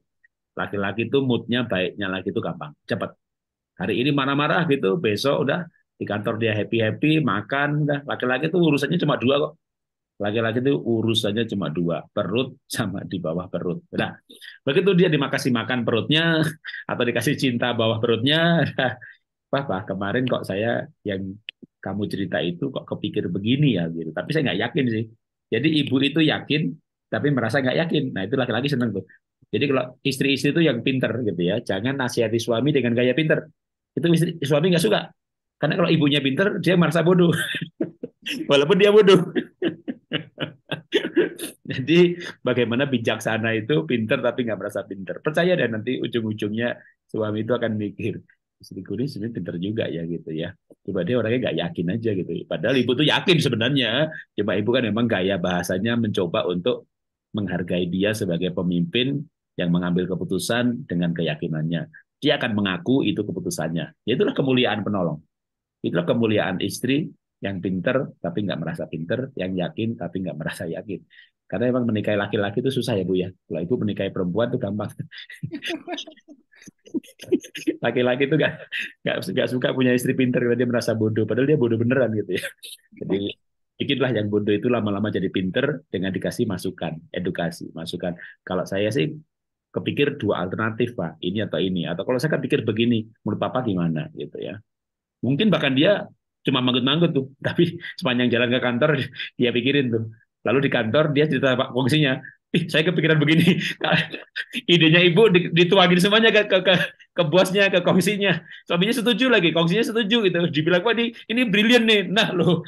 Laki-laki itu moodnya baiknya lagi itu gampang, cepat. Hari ini marah-marah gitu, besok udah di kantor dia happy-happy, makan, udah. Laki-laki itu urusannya cuma dua kok. Laki-laki itu urusannya cuma dua, perut sama di bawah perut. Nah, begitu dia dimakasih makan perutnya atau dikasih cinta bawah perutnya, apa kemarin kok saya yang kamu cerita itu kok kepikir begini ya gitu. Tapi saya nggak yakin sih. Jadi ibu itu yakin tapi merasa nggak yakin. Nah, itu laki-laki seneng tuh. Jadi kalau istri-istri itu yang pinter gitu ya, jangan nasihati suami dengan gaya pinter. Itu istri, suami nggak suka. Karena kalau ibunya pinter, dia merasa bodoh. Walaupun dia bodoh. Jadi bagaimana bijaksana itu pinter tapi nggak merasa pinter. Percaya dan nanti ujung-ujungnya suami itu akan mikir, Istri ini sebenarnya pinter juga ya gitu ya. Coba dia orangnya nggak yakin aja gitu. Padahal ibu tuh yakin sebenarnya. Cuma ibu kan memang gaya bahasanya mencoba untuk menghargai dia sebagai pemimpin yang mengambil keputusan dengan keyakinannya. Dia akan mengaku itu keputusannya. Ya itulah kemuliaan penolong. Itulah kemuliaan istri yang pinter tapi nggak merasa pinter, yang yakin tapi nggak merasa yakin. Karena emang menikahi laki-laki itu susah ya Bu ya. Kalau Ibu menikahi perempuan itu gampang. Laki-laki itu nggak nggak suka punya istri pinter karena dia merasa bodoh. Padahal dia bodoh beneran gitu ya. Jadi bikinlah yang bodoh itu lama-lama jadi pinter dengan dikasih masukan, edukasi, masukan. Kalau saya sih kepikir dua alternatif pak ini atau ini atau kalau saya kepikir begini menurut papa gimana gitu ya mungkin bahkan dia cuma manggut-manggut tuh tapi sepanjang jalan ke kantor dia pikirin tuh lalu di kantor dia cerita pak fungsinya ih saya kepikiran begini idenya ibu dituangin semuanya ke ke, ke, ke bosnya ke komisinya suaminya setuju lagi komisinya setuju gitu dibilang Pak ini ini brilian nih nah lo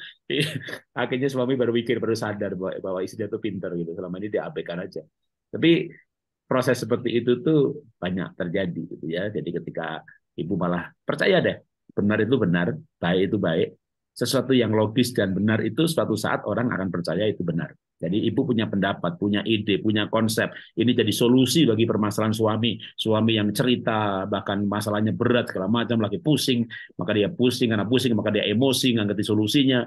akhirnya suami baru pikir baru sadar bahwa, bahwa istri dia tuh pinter gitu selama ini dia abaikan aja tapi proses seperti itu tuh banyak terjadi gitu ya. Jadi ketika ibu malah percaya deh, benar itu benar, baik itu baik, sesuatu yang logis dan benar itu suatu saat orang akan percaya itu benar. Jadi ibu punya pendapat, punya ide, punya konsep. Ini jadi solusi bagi permasalahan suami. Suami yang cerita bahkan masalahnya berat segala macam lagi pusing, maka dia pusing karena pusing maka dia emosi nggak ngerti solusinya.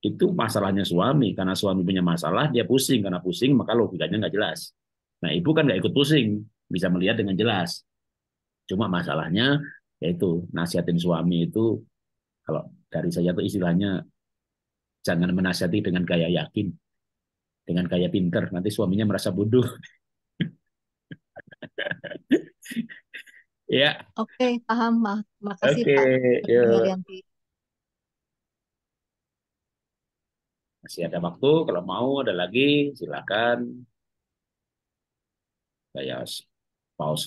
Itu masalahnya suami karena suami punya masalah dia pusing karena pusing maka logikanya nggak jelas. Nah, ibu kan nggak ikut pusing, bisa melihat dengan jelas. Cuma masalahnya yaitu nasihatin suami itu kalau dari saya tuh istilahnya jangan menasihati dengan gaya yakin, dengan gaya pinter, nanti suaminya merasa bodoh. ya. Oke, okay, paham, Mak. Makasih okay, Pak. Yo. Masih ada waktu, kalau mau ada lagi silakan. kayak spouse né?